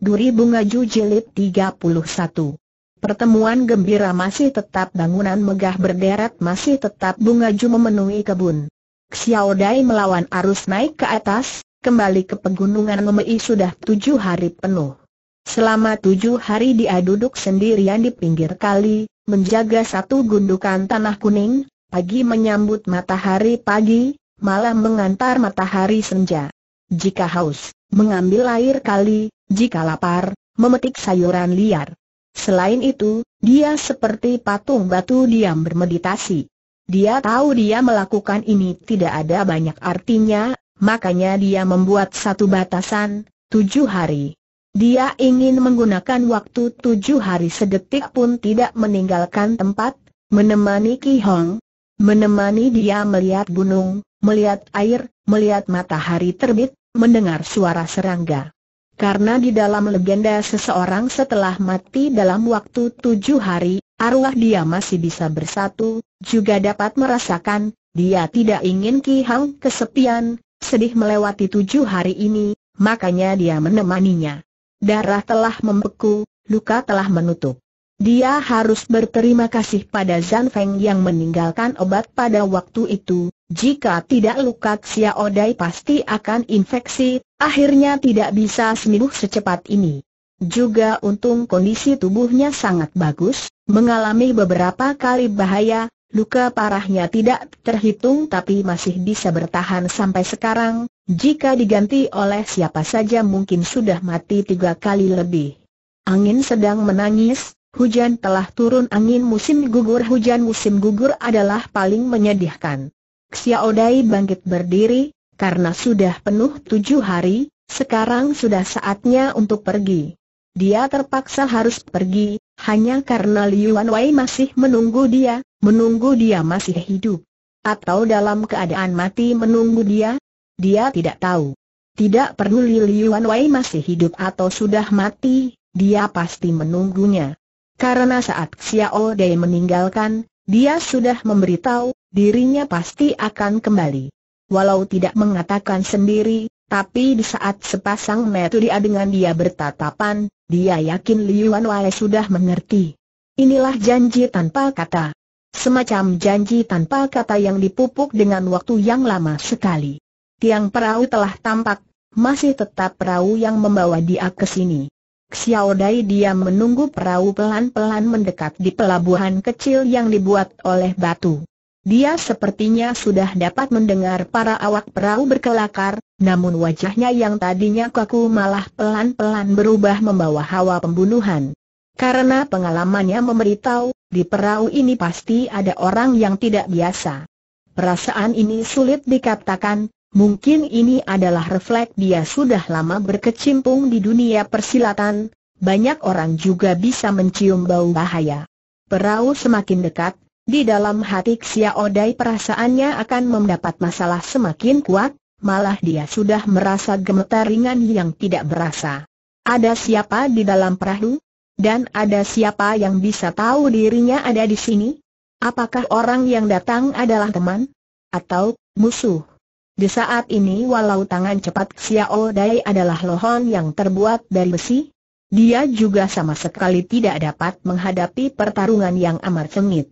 Duri Bunga Ju 31 Pertemuan gembira masih tetap bangunan megah berderet masih tetap Bunga Ju memenuhi kebun. Xiao Dai melawan arus naik ke atas, kembali ke pegunungan Memei sudah tujuh hari penuh. Selama tujuh hari dia duduk sendirian di pinggir kali, menjaga satu gundukan tanah kuning, pagi menyambut matahari pagi, malam mengantar matahari senja. Jika haus, mengambil air kali, jika lapar, memetik sayuran liar. Selain itu, dia seperti patung batu diam bermeditasi. Dia tahu dia melakukan ini tidak ada banyak artinya, makanya dia membuat satu batasan, tujuh hari. Dia ingin menggunakan waktu tujuh hari sedetik pun tidak meninggalkan tempat, menemani Ki Hong, menemani dia melihat gunung, melihat air, melihat matahari terbit, mendengar suara serangga. Karena di dalam legenda seseorang setelah mati dalam waktu tujuh hari, arwah dia masih bisa bersatu, juga dapat merasakan, dia tidak ingin Ki Hang kesepian, sedih melewati tujuh hari ini, makanya dia menemaninya. Darah telah membeku, luka telah menutup. Dia harus berterima kasih pada Zan Feng yang meninggalkan obat pada waktu itu, jika tidak luka Xiaodai pasti akan infeksi, akhirnya tidak bisa sembuh secepat ini. Juga untung kondisi tubuhnya sangat bagus, mengalami beberapa kali bahaya, luka parahnya tidak terhitung tapi masih bisa bertahan sampai sekarang, jika diganti oleh siapa saja mungkin sudah mati tiga kali lebih. Angin sedang menangis, hujan telah turun angin musim gugur Hujan musim gugur adalah paling menyedihkan. Xiaodai bangkit berdiri, karena sudah penuh tujuh hari, sekarang sudah saatnya untuk pergi. Dia terpaksa harus pergi, hanya karena Liu Wei masih menunggu dia, menunggu dia masih hidup. Atau dalam keadaan mati menunggu dia? Dia tidak tahu. Tidak perlu Liu Wei masih hidup atau sudah mati, dia pasti menunggunya. Karena saat Xiao Dei meninggalkan, dia sudah memberitahu dirinya pasti akan kembali. Walau tidak mengatakan sendiri, tapi di saat sepasang metu dia dengan dia bertatapan, dia yakin Liu Wai sudah mengerti. Inilah janji tanpa kata. Semacam janji tanpa kata yang dipupuk dengan waktu yang lama sekali. Tiang perahu telah tampak, masih tetap perahu yang membawa dia ke sini. Xiao Dai dia menunggu perahu pelan-pelan mendekat di pelabuhan kecil yang dibuat oleh batu. Dia sepertinya sudah dapat mendengar para awak perahu berkelakar, namun wajahnya yang tadinya kaku malah pelan-pelan berubah membawa hawa pembunuhan. Karena pengalamannya memberitahu, di perahu ini pasti ada orang yang tidak biasa. Perasaan ini sulit dikatakan, Mungkin ini adalah refleks dia sudah lama berkecimpung di dunia persilatan, banyak orang juga bisa mencium bau bahaya. Perahu semakin dekat, di dalam hati Xiaodai perasaannya akan mendapat masalah semakin kuat, malah dia sudah merasa gemetar ringan yang tidak berasa. Ada siapa di dalam perahu? Dan ada siapa yang bisa tahu dirinya ada di sini? Apakah orang yang datang adalah teman? Atau musuh? Di saat ini walau tangan cepat Xiao Dai adalah lohon yang terbuat dari besi, dia juga sama sekali tidak dapat menghadapi pertarungan yang amat sengit.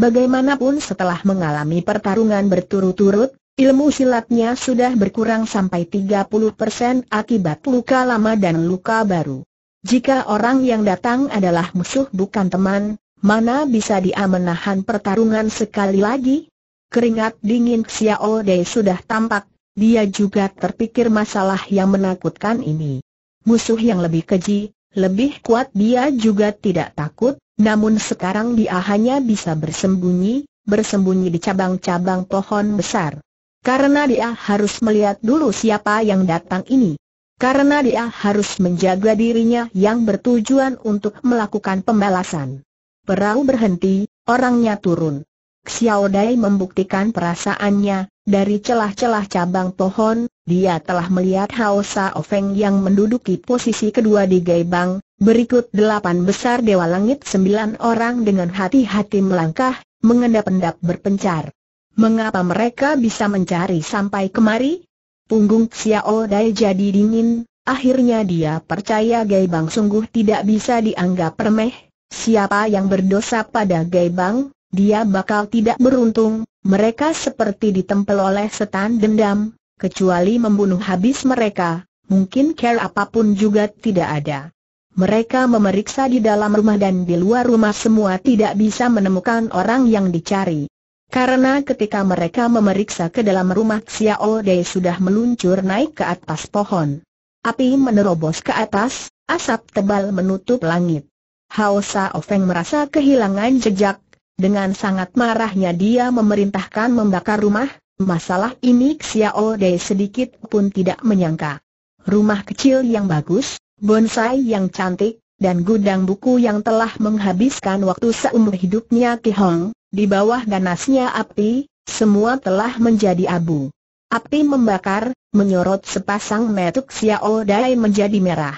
Bagaimanapun setelah mengalami pertarungan berturut-turut, ilmu silatnya sudah berkurang sampai 30% akibat luka lama dan luka baru. Jika orang yang datang adalah musuh bukan teman, mana bisa dia menahan pertarungan sekali lagi? Keringat dingin Xiao Dei sudah tampak, dia juga terpikir masalah yang menakutkan ini. Musuh yang lebih keji, lebih kuat dia juga tidak takut, namun sekarang dia hanya bisa bersembunyi, bersembunyi di cabang-cabang pohon besar. Karena dia harus melihat dulu siapa yang datang ini. Karena dia harus menjaga dirinya yang bertujuan untuk melakukan pembalasan. Perahu berhenti, orangnya turun. Xiao Dai membuktikan perasaannya, dari celah-celah cabang pohon, dia telah melihat Hao Ofeng yang menduduki posisi kedua di Gaibang, berikut delapan besar Dewa Langit sembilan orang dengan hati-hati melangkah, mengendap-endap berpencar. Mengapa mereka bisa mencari sampai kemari? Punggung Xiao Dai jadi dingin, akhirnya dia percaya Gaibang sungguh tidak bisa dianggap remeh. Siapa yang berdosa pada Gaibang, dia bakal tidak beruntung, mereka seperti ditempel oleh setan dendam, Kecuali membunuh habis mereka, mungkin care apapun juga tidak ada. Mereka memeriksa di dalam rumah dan di luar rumah semua tidak bisa menemukan orang yang dicari. Karena ketika mereka memeriksa ke dalam rumah Xiao Dei sudah meluncur naik ke atas pohon. Api menerobos ke atas, asap tebal menutup langit. Hao Sao Feng merasa kehilangan jejak, dengan sangat marahnya dia memerintahkan membakar rumah, Masalah ini Xiao Dei sedikit pun tidak menyangka. Rumah kecil yang bagus, bonsai yang cantik, dan gudang buku yang telah menghabiskan waktu seumur hidupnya Ki Hong, di bawah ganasnya api, semua telah menjadi abu. Api membakar, menyorot sepasang metuk Xiao Dai menjadi merah.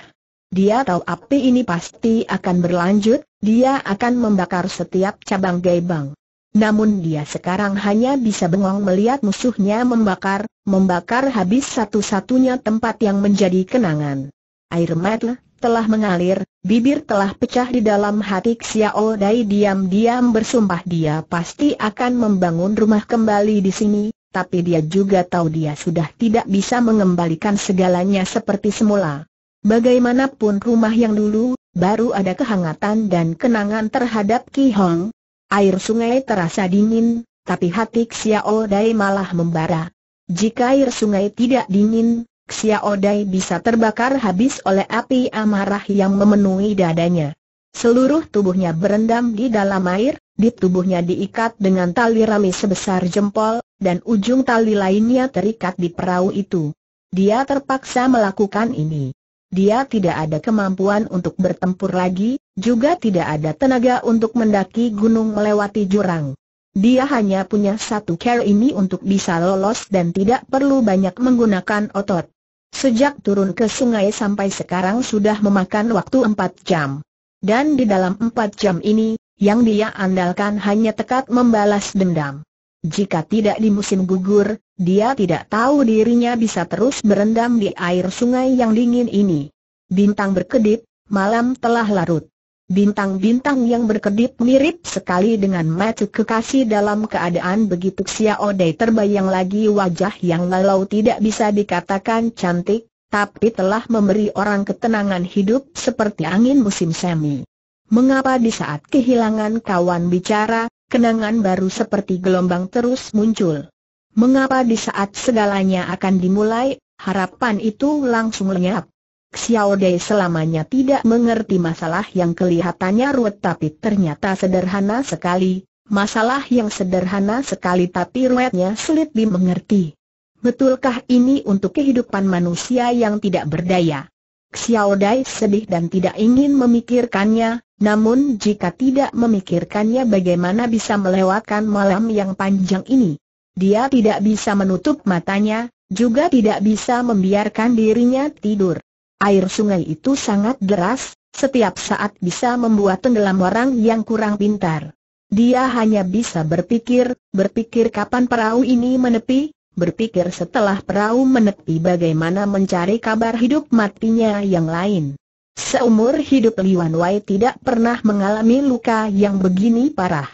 Dia tahu api ini pasti akan berlanjut, dia akan membakar setiap cabang gaibang. Namun dia sekarang hanya bisa bengong melihat musuhnya membakar, membakar habis satu-satunya tempat yang menjadi kenangan. Air mata telah mengalir, bibir telah pecah di dalam hati Xiao Dai diam-diam bersumpah dia pasti akan membangun rumah kembali di sini, tapi dia juga tahu dia sudah tidak bisa mengembalikan segalanya seperti semula. Bagaimanapun rumah yang dulu, baru ada kehangatan dan kenangan terhadap Ki Hong, Air sungai terasa dingin, tapi hati Xiao Dai malah membara. Jika air sungai tidak dingin, Xiao Dai bisa terbakar habis oleh api amarah yang memenuhi dadanya. Seluruh tubuhnya berendam di dalam air, di tubuhnya diikat dengan tali rami sebesar jempol, dan ujung tali lainnya terikat di perahu itu. Dia terpaksa melakukan ini. Dia tidak ada kemampuan untuk bertempur lagi, juga tidak ada tenaga untuk mendaki gunung melewati jurang. Dia hanya punya satu care ini untuk bisa lolos dan tidak perlu banyak menggunakan otot. Sejak turun ke sungai sampai sekarang sudah memakan waktu 4 jam. Dan di dalam 4 jam ini, yang dia andalkan hanya tekat membalas dendam. Jika tidak di musim gugur, dia tidak tahu dirinya bisa terus berendam di air sungai yang dingin ini. Bintang berkedip, malam telah larut. Bintang-bintang yang berkedip mirip sekali dengan mata kekasih dalam keadaan begitu sia Dai terbayang lagi wajah yang walau tidak bisa dikatakan cantik, tapi telah memberi orang ketenangan hidup seperti angin musim semi. Mengapa di saat kehilangan kawan bicara, kenangan baru seperti gelombang terus muncul? Mengapa di saat segalanya akan dimulai, harapan itu langsung lenyap? Xiao Dei selamanya tidak mengerti masalah yang kelihatannya ruwet tapi ternyata sederhana sekali, masalah yang sederhana sekali tapi ruwetnya sulit dimengerti. Betulkah ini untuk kehidupan manusia yang tidak berdaya? Xiao Dai sedih dan tidak ingin memikirkannya, namun jika tidak memikirkannya bagaimana bisa melewatkan malam yang panjang ini? Dia tidak bisa menutup matanya, juga tidak bisa membiarkan dirinya tidur. Air sungai itu sangat deras, setiap saat bisa membuat tenggelam orang yang kurang pintar. Dia hanya bisa berpikir, berpikir kapan perahu ini menepi, berpikir setelah perahu menepi bagaimana mencari kabar hidup matinya yang lain. Seumur hidup Liwan Wai tidak pernah mengalami luka yang begini parah.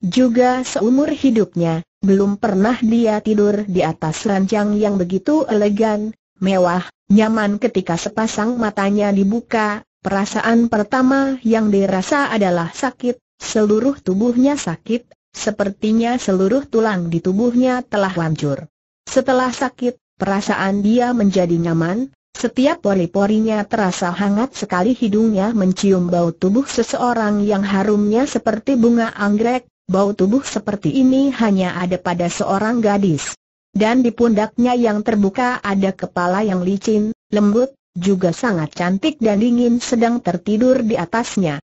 Juga seumur hidupnya, belum pernah dia tidur di atas ranjang yang begitu elegan, mewah, Nyaman ketika sepasang matanya dibuka, perasaan pertama yang dirasa adalah sakit, seluruh tubuhnya sakit, sepertinya seluruh tulang di tubuhnya telah hancur. Setelah sakit, perasaan dia menjadi nyaman, setiap pori-porinya terasa hangat sekali hidungnya mencium bau tubuh seseorang yang harumnya seperti bunga anggrek, bau tubuh seperti ini hanya ada pada seorang gadis dan di pundaknya yang terbuka ada kepala yang licin, lembut, juga sangat cantik dan dingin sedang tertidur di atasnya.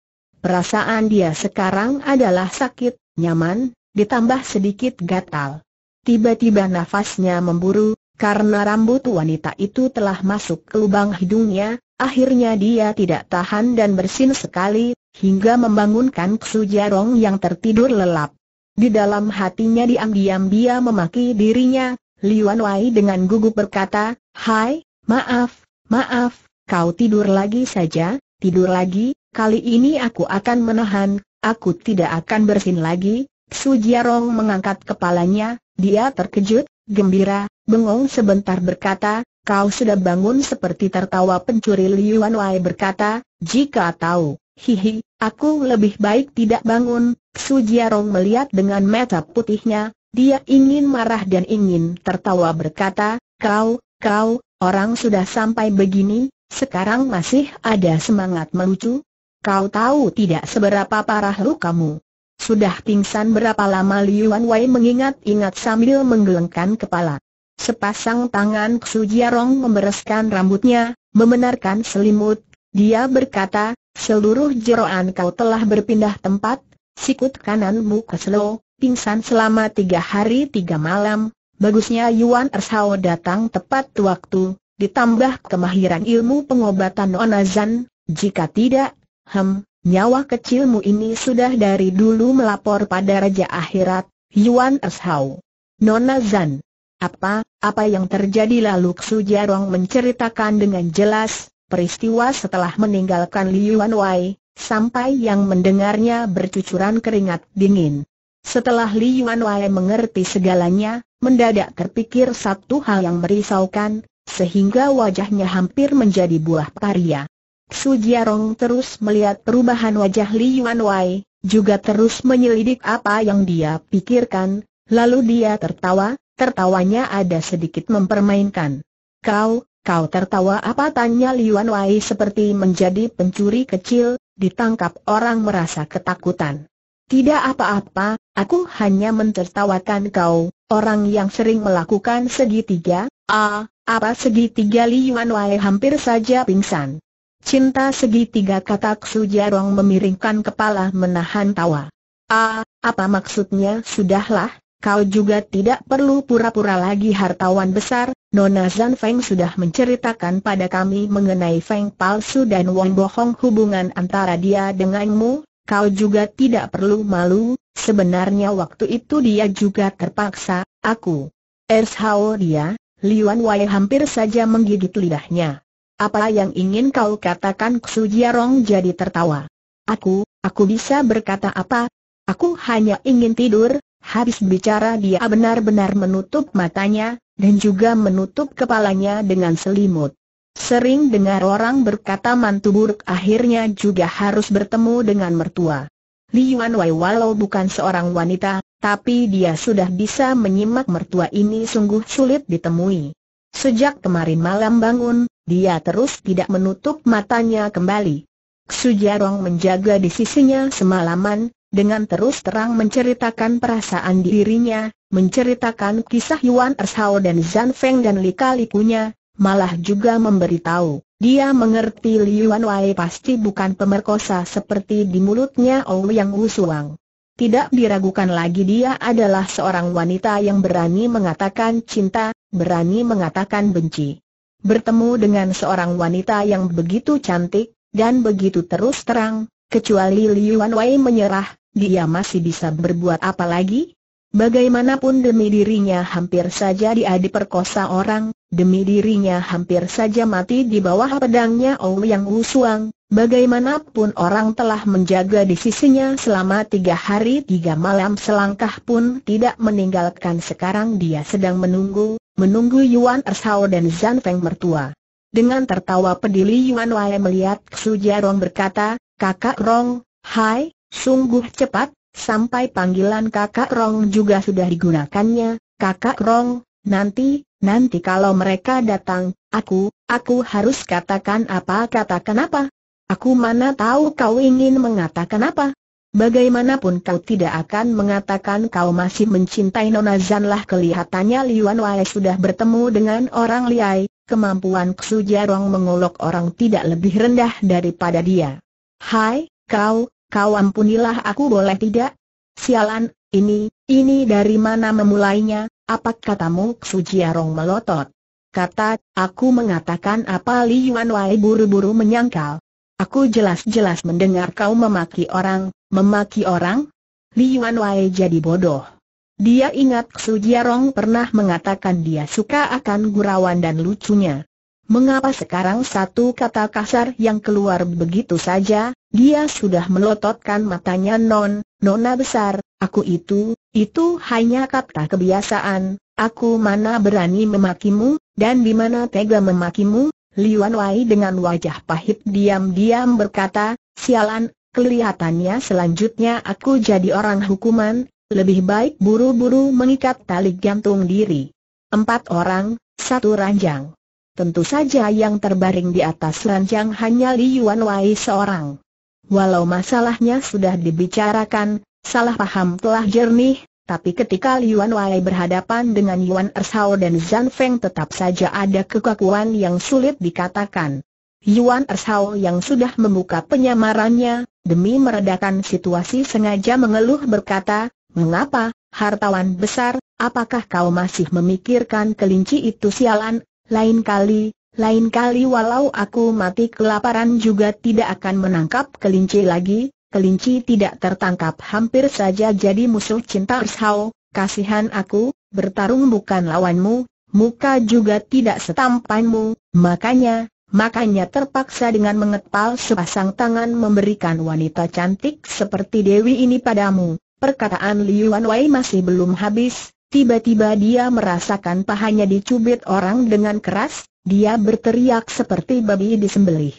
Perasaan dia sekarang adalah sakit, nyaman, ditambah sedikit gatal. Tiba-tiba nafasnya memburu, karena rambut wanita itu telah masuk ke lubang hidungnya, akhirnya dia tidak tahan dan bersin sekali, hingga membangunkan Ksu Jarong yang tertidur lelap. Di dalam hatinya diam-diam dia memaki dirinya, Liuan Wai dengan gugup berkata, Hai, maaf, maaf, kau tidur lagi saja, tidur lagi, kali ini aku akan menahan, aku tidak akan bersin lagi. Su Jiarong mengangkat kepalanya, dia terkejut, gembira, bengong sebentar berkata, kau sudah bangun seperti tertawa pencuri Liuan Wai berkata, jika tahu, hihi, aku lebih baik tidak bangun, Su Sujiarong melihat dengan mata putihnya, dia ingin marah dan ingin tertawa berkata, kau, kau, orang sudah sampai begini, sekarang masih ada semangat melucu? Kau tahu tidak seberapa parah lu kamu? Sudah pingsan berapa lama Liuan Wei mengingat-ingat sambil menggelengkan kepala. Sepasang tangan Su Sujiarong membereskan rambutnya, membenarkan selimut. Dia berkata, seluruh jeroan kau telah berpindah tempat, Sikut kananmu keselo, pingsan selama tiga hari tiga malam, bagusnya Yuan Ershao datang tepat waktu, ditambah kemahiran ilmu pengobatan onazan, jika tidak, hem, nyawa kecilmu ini sudah dari dulu melapor pada Raja Akhirat, Yuan Ershao. Nona Zan. Apa, apa yang terjadi lalu Ksu Jarong menceritakan dengan jelas, peristiwa setelah meninggalkan Yuan Wai, Sampai yang mendengarnya bercucuran keringat dingin. Setelah Li Yuan Wei mengerti segalanya, mendadak terpikir satu hal yang merisaukan, sehingga wajahnya hampir menjadi buah paria. Su Jiarong terus melihat perubahan wajah Li Yuan Wei, juga terus menyelidik apa yang dia pikirkan, lalu dia tertawa, tertawanya ada sedikit mempermainkan. Kau, kau tertawa apa tanya Li Yuan Wei seperti menjadi pencuri kecil, ditangkap orang merasa ketakutan. Tidak apa-apa, aku hanya mentertawakan kau, orang yang sering melakukan segitiga, ah, apa segitiga Liuan Wei hampir saja pingsan. Cinta segitiga kata Jarong memiringkan kepala menahan tawa. Ah, apa maksudnya sudahlah, kau juga tidak perlu pura-pura lagi hartawan besar, Nona Zan Feng sudah menceritakan pada kami mengenai Feng palsu dan Wong bohong hubungan antara dia denganmu, kau juga tidak perlu malu, sebenarnya waktu itu dia juga terpaksa, aku. Ershao dia, Liwan Wei hampir saja menggigit lidahnya. Apa yang ingin kau katakan Xu Jiarong jadi tertawa. Aku, aku bisa berkata apa? Aku hanya ingin tidur, habis bicara dia benar-benar menutup matanya, dan juga menutup kepalanya dengan selimut. Sering dengar orang berkata mantu buruk akhirnya juga harus bertemu dengan mertua. Li Yuan Wei walau bukan seorang wanita, tapi dia sudah bisa menyimak mertua ini sungguh sulit ditemui. Sejak kemarin malam bangun, dia terus tidak menutup matanya kembali. Jiarong menjaga di sisinya semalaman, dengan terus terang menceritakan perasaan dirinya, menceritakan kisah Yuan Ershao dan Zhan Feng dan lika-likunya, malah juga memberitahu, dia mengerti Liu Yuan Wei pasti bukan pemerkosa seperti di mulutnya Ouyang Wusuang. Tidak diragukan lagi dia adalah seorang wanita yang berani mengatakan cinta, berani mengatakan benci. Bertemu dengan seorang wanita yang begitu cantik, dan begitu terus terang, Kecuali Liu Wei menyerah, dia masih bisa berbuat apa lagi? Bagaimanapun demi dirinya hampir saja dia diperkosa orang, demi dirinya hampir saja mati di bawah pedangnya yang Wusuang, bagaimanapun orang telah menjaga di sisinya selama tiga hari tiga malam selangkah pun tidak meninggalkan sekarang dia sedang menunggu, menunggu Yuan Ersao dan Zan Feng mertua. Dengan tertawa pedili Yuan Wei melihat Su Jarong berkata, Kakak Rong, hai, sungguh cepat, sampai panggilan kakak Rong juga sudah digunakannya, kakak Rong, nanti, nanti kalau mereka datang, aku, aku harus katakan apa katakan apa. Aku mana tahu kau ingin mengatakan apa. Bagaimanapun kau tidak akan mengatakan kau masih mencintai Nona Zan lah kelihatannya Liwan Wai sudah bertemu dengan orang Liai, kemampuan Ksu Jarong mengolok orang tidak lebih rendah daripada dia. Hai, kau, kau ampunilah aku boleh tidak? Sialan, ini, ini dari mana memulainya, apa katamu Sujiarong melotot? Kata, aku mengatakan apa Li Yuan Wai buru-buru menyangkal. Aku jelas-jelas mendengar kau memaki orang, memaki orang? Li Yuan Wai jadi bodoh. Dia ingat Sujiarong pernah mengatakan dia suka akan gurauan dan lucunya mengapa sekarang satu kata kasar yang keluar begitu saja, dia sudah melototkan matanya non, nona besar, aku itu, itu hanya kata kebiasaan, aku mana berani memakimu, dan di mana tega memakimu, Liuan Wai dengan wajah pahit diam-diam berkata, sialan, kelihatannya selanjutnya aku jadi orang hukuman, lebih baik buru-buru mengikat tali gantung diri. Empat orang, satu ranjang. Tentu saja yang terbaring di atas ranjang hanya Li Yuan Wei seorang. Walau masalahnya sudah dibicarakan, salah paham telah jernih, tapi ketika Li Yuan Wei berhadapan dengan Yuan Ershao dan Zhan Feng tetap saja ada kekakuan yang sulit dikatakan. Yuan Ershao yang sudah membuka penyamarannya, demi meredakan situasi sengaja mengeluh berkata, Mengapa, hartawan besar, apakah kau masih memikirkan kelinci itu sialan lain kali, lain kali walau aku mati kelaparan juga tidak akan menangkap kelinci lagi, kelinci tidak tertangkap hampir saja jadi musuh cinta Rishau, kasihan aku, bertarung bukan lawanmu, muka juga tidak setampanmu, makanya, makanya terpaksa dengan mengepal sepasang tangan memberikan wanita cantik seperti Dewi ini padamu. Perkataan Liu Wanwei masih belum habis, Tiba-tiba dia merasakan pahanya dicubit orang dengan keras, dia berteriak seperti babi disembelih.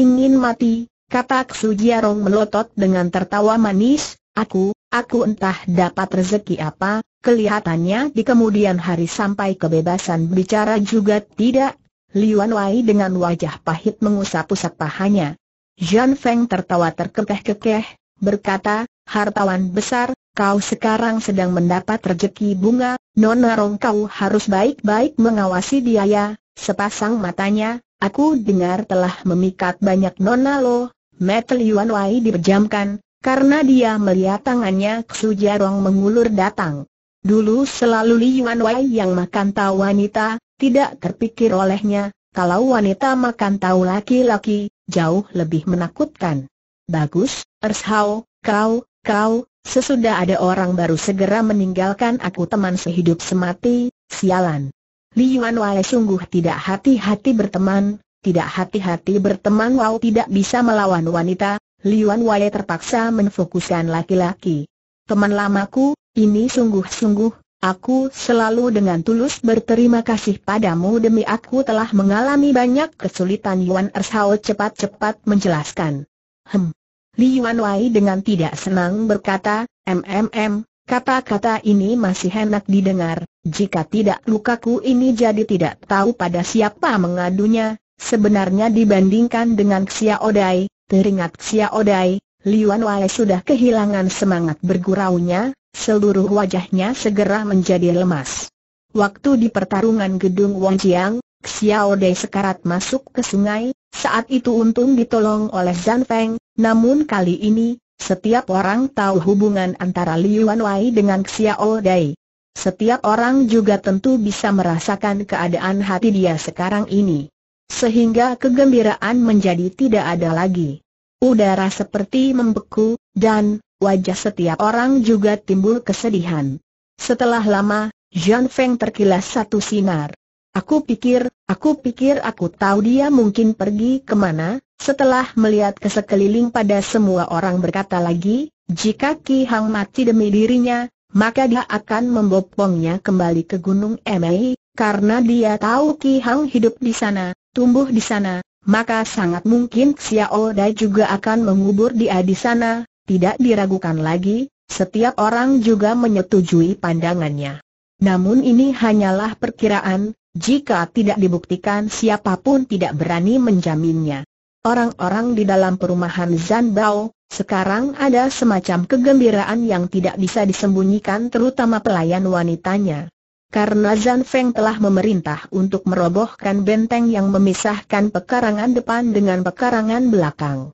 Ingin mati, kata Ksu melotot dengan tertawa manis, aku, aku entah dapat rezeki apa, kelihatannya di kemudian hari sampai kebebasan bicara juga tidak. Liuan Wai dengan wajah pahit mengusap-usap pahanya. Jean Feng tertawa terkekeh-kekeh, berkata, hartawan besar, kau sekarang sedang mendapat rejeki bunga, Nona Rong kau harus baik-baik mengawasi dia ya, sepasang matanya, aku dengar telah memikat banyak Nona Lo, Metal Yuan Wai diberjamkan, karena dia melihat tangannya Sujarong mengulur datang. Dulu selalu Li Yuan Wei yang makan tahu wanita, tidak terpikir olehnya, kalau wanita makan tahu laki-laki, jauh lebih menakutkan. Bagus, Ershao, kau, kau, Sesudah ada orang baru segera meninggalkan aku teman sehidup semati, sialan. Yuan Wai sungguh tidak hati-hati berteman, tidak hati-hati berteman Wau tidak bisa melawan wanita, Yuan Wai terpaksa menfokuskan laki-laki. Teman lamaku, ini sungguh-sungguh, aku selalu dengan tulus berterima kasih padamu demi aku telah mengalami banyak kesulitan Yuan Ershao cepat-cepat menjelaskan. Hem, Li Wai dengan tidak senang berkata, MMM, kata-kata ini masih enak didengar, jika tidak lukaku ini jadi tidak tahu pada siapa mengadunya, sebenarnya dibandingkan dengan Xia Odai, teringat Xia Odai, Yuan Wai sudah kehilangan semangat berguraunya, seluruh wajahnya segera menjadi lemas. Waktu di pertarungan gedung Jiang, Xiao Dai sekarat masuk ke sungai, saat itu untung ditolong oleh Zan Feng, namun kali ini, setiap orang tahu hubungan antara Liu Wanwei dengan Xiao Dai. Setiap orang juga tentu bisa merasakan keadaan hati dia sekarang ini. Sehingga kegembiraan menjadi tidak ada lagi. Udara seperti membeku, dan wajah setiap orang juga timbul kesedihan. Setelah lama, Jean Feng terkilas satu sinar. Aku pikir, aku pikir aku tahu dia mungkin pergi kemana, setelah melihat ke sekeliling pada semua orang berkata lagi, jika Ki Hang mati demi dirinya, maka dia akan membopongnya kembali ke Gunung Emei, karena dia tahu Ki Hang hidup di sana, tumbuh di sana, maka sangat mungkin Xiao Dai juga akan mengubur dia di sana, tidak diragukan lagi, setiap orang juga menyetujui pandangannya. Namun ini hanyalah perkiraan, jika tidak dibuktikan siapapun tidak berani menjaminnya. Orang-orang di dalam perumahan Zanbao, sekarang ada semacam kegembiraan yang tidak bisa disembunyikan terutama pelayan wanitanya. Karena Zan Feng telah memerintah untuk merobohkan benteng yang memisahkan pekarangan depan dengan pekarangan belakang.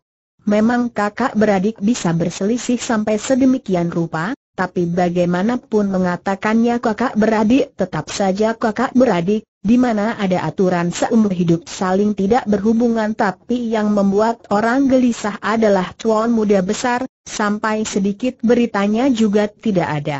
Memang kakak beradik bisa berselisih sampai sedemikian rupa, tapi bagaimanapun mengatakannya kakak beradik tetap saja kakak beradik, di mana ada aturan seumur hidup saling tidak berhubungan tapi yang membuat orang gelisah adalah cuan muda besar, sampai sedikit beritanya juga tidak ada.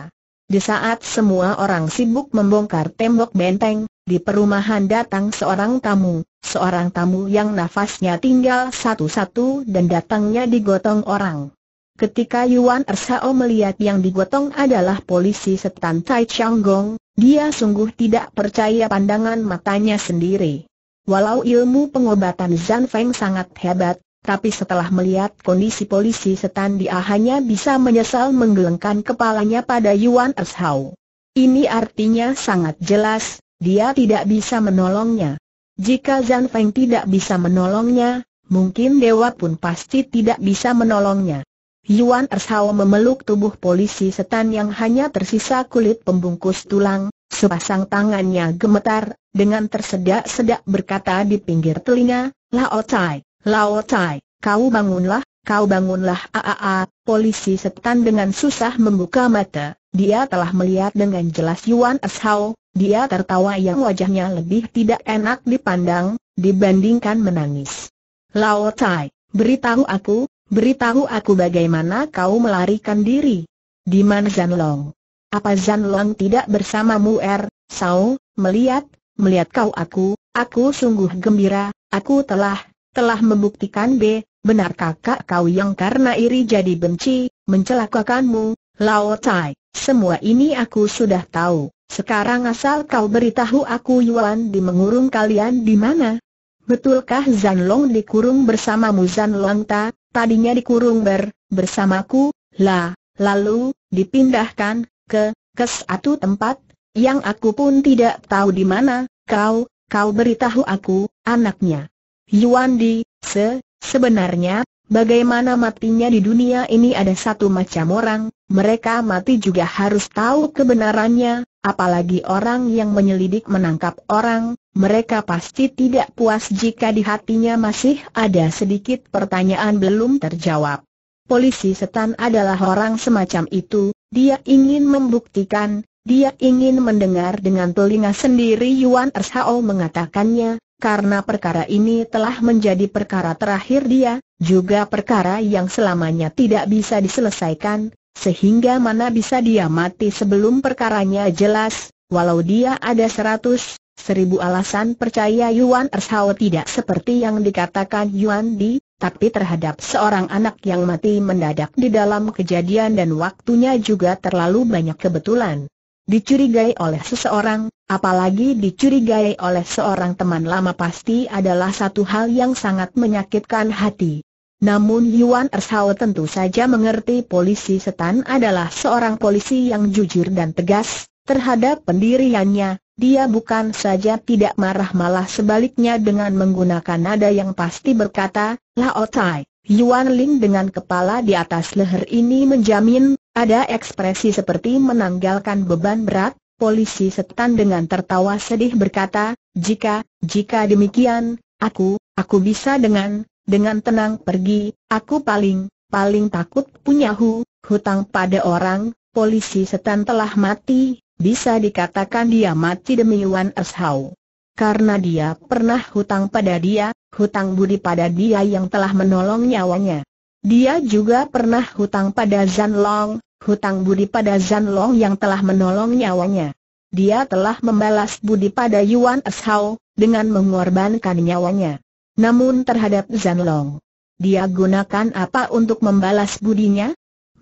Di saat semua orang sibuk membongkar tembok benteng, di perumahan datang seorang tamu, seorang tamu yang nafasnya tinggal satu-satu dan datangnya digotong orang. Ketika Yuan Ersao melihat yang digotong adalah polisi setan Tai Gong, dia sungguh tidak percaya pandangan matanya sendiri. Walau ilmu pengobatan Zan Feng sangat hebat, tapi setelah melihat kondisi polisi setan dia hanya bisa menyesal menggelengkan kepalanya pada Yuan Ershao. Ini artinya sangat jelas, dia tidak bisa menolongnya. Jika Zan Feng tidak bisa menolongnya, mungkin dewa pun pasti tidak bisa menolongnya. Yuan Ershao memeluk tubuh polisi setan yang hanya tersisa kulit pembungkus tulang, sepasang tangannya gemetar, dengan tersedak-sedak berkata di pinggir telinga, Lao Tai, Lao Tai, kau bangunlah, kau bangunlah aaa, polisi setan dengan susah membuka mata, dia telah melihat dengan jelas Yuan Ershao, dia tertawa yang wajahnya lebih tidak enak dipandang, dibandingkan menangis. Lao Tai, beritahu aku, Beritahu aku bagaimana kau melarikan diri. Di mana Zanlong? Apa Zanlong tidak bersamamu Er, Sao, melihat, melihat kau aku, aku sungguh gembira, aku telah, telah membuktikan B, benar kakak kau yang karena iri jadi benci, mencelakakanmu, Lao Tai, semua ini aku sudah tahu, sekarang asal kau beritahu aku Yuan di mengurung kalian di mana? Betulkah Zanlong dikurung bersamamu Zanlong Ta, tadinya dikurung ber, bersamaku, lah, lalu, dipindahkan, ke, ke satu tempat, yang aku pun tidak tahu di mana, kau, kau beritahu aku, anaknya. Yuan Di, se, sebenarnya, Bagaimana matinya di dunia ini ada satu macam orang, mereka mati juga harus tahu kebenarannya, apalagi orang yang menyelidik menangkap orang, mereka pasti tidak puas jika di hatinya masih ada sedikit pertanyaan belum terjawab. Polisi setan adalah orang semacam itu, dia ingin membuktikan, dia ingin mendengar dengan telinga sendiri Yuan Ershao mengatakannya, karena perkara ini telah menjadi perkara terakhir dia, juga perkara yang selamanya tidak bisa diselesaikan, sehingga mana bisa dia mati sebelum perkaranya jelas, walau dia ada seratus, seribu alasan percaya Yuan Ershao tidak seperti yang dikatakan Yuan Di, tapi terhadap seorang anak yang mati mendadak di dalam kejadian dan waktunya juga terlalu banyak kebetulan. Dicurigai oleh seseorang, apalagi dicurigai oleh seorang teman lama pasti adalah satu hal yang sangat menyakitkan hati. Namun Yuan Ershao tentu saja mengerti polisi setan adalah seorang polisi yang jujur dan tegas, terhadap pendiriannya, dia bukan saja tidak marah malah sebaliknya dengan menggunakan nada yang pasti berkata, Lao Tai, Yuan Ling dengan kepala di atas leher ini menjamin, ada ekspresi seperti menanggalkan beban berat, polisi setan dengan tertawa sedih berkata, jika, jika demikian, aku, aku bisa dengan, dengan tenang pergi, aku paling, paling takut punya hu, hutang pada orang, polisi setan telah mati, bisa dikatakan dia mati demi Yuan Ershau karena dia pernah hutang pada dia, hutang budi pada dia yang telah menolong nyawanya. Dia juga pernah hutang pada Zan Long, hutang budi pada Zan Long yang telah menolong nyawanya. Dia telah membalas budi pada Yuan Ashao, dengan mengorbankan nyawanya. Namun terhadap Zan Long, dia gunakan apa untuk membalas budinya?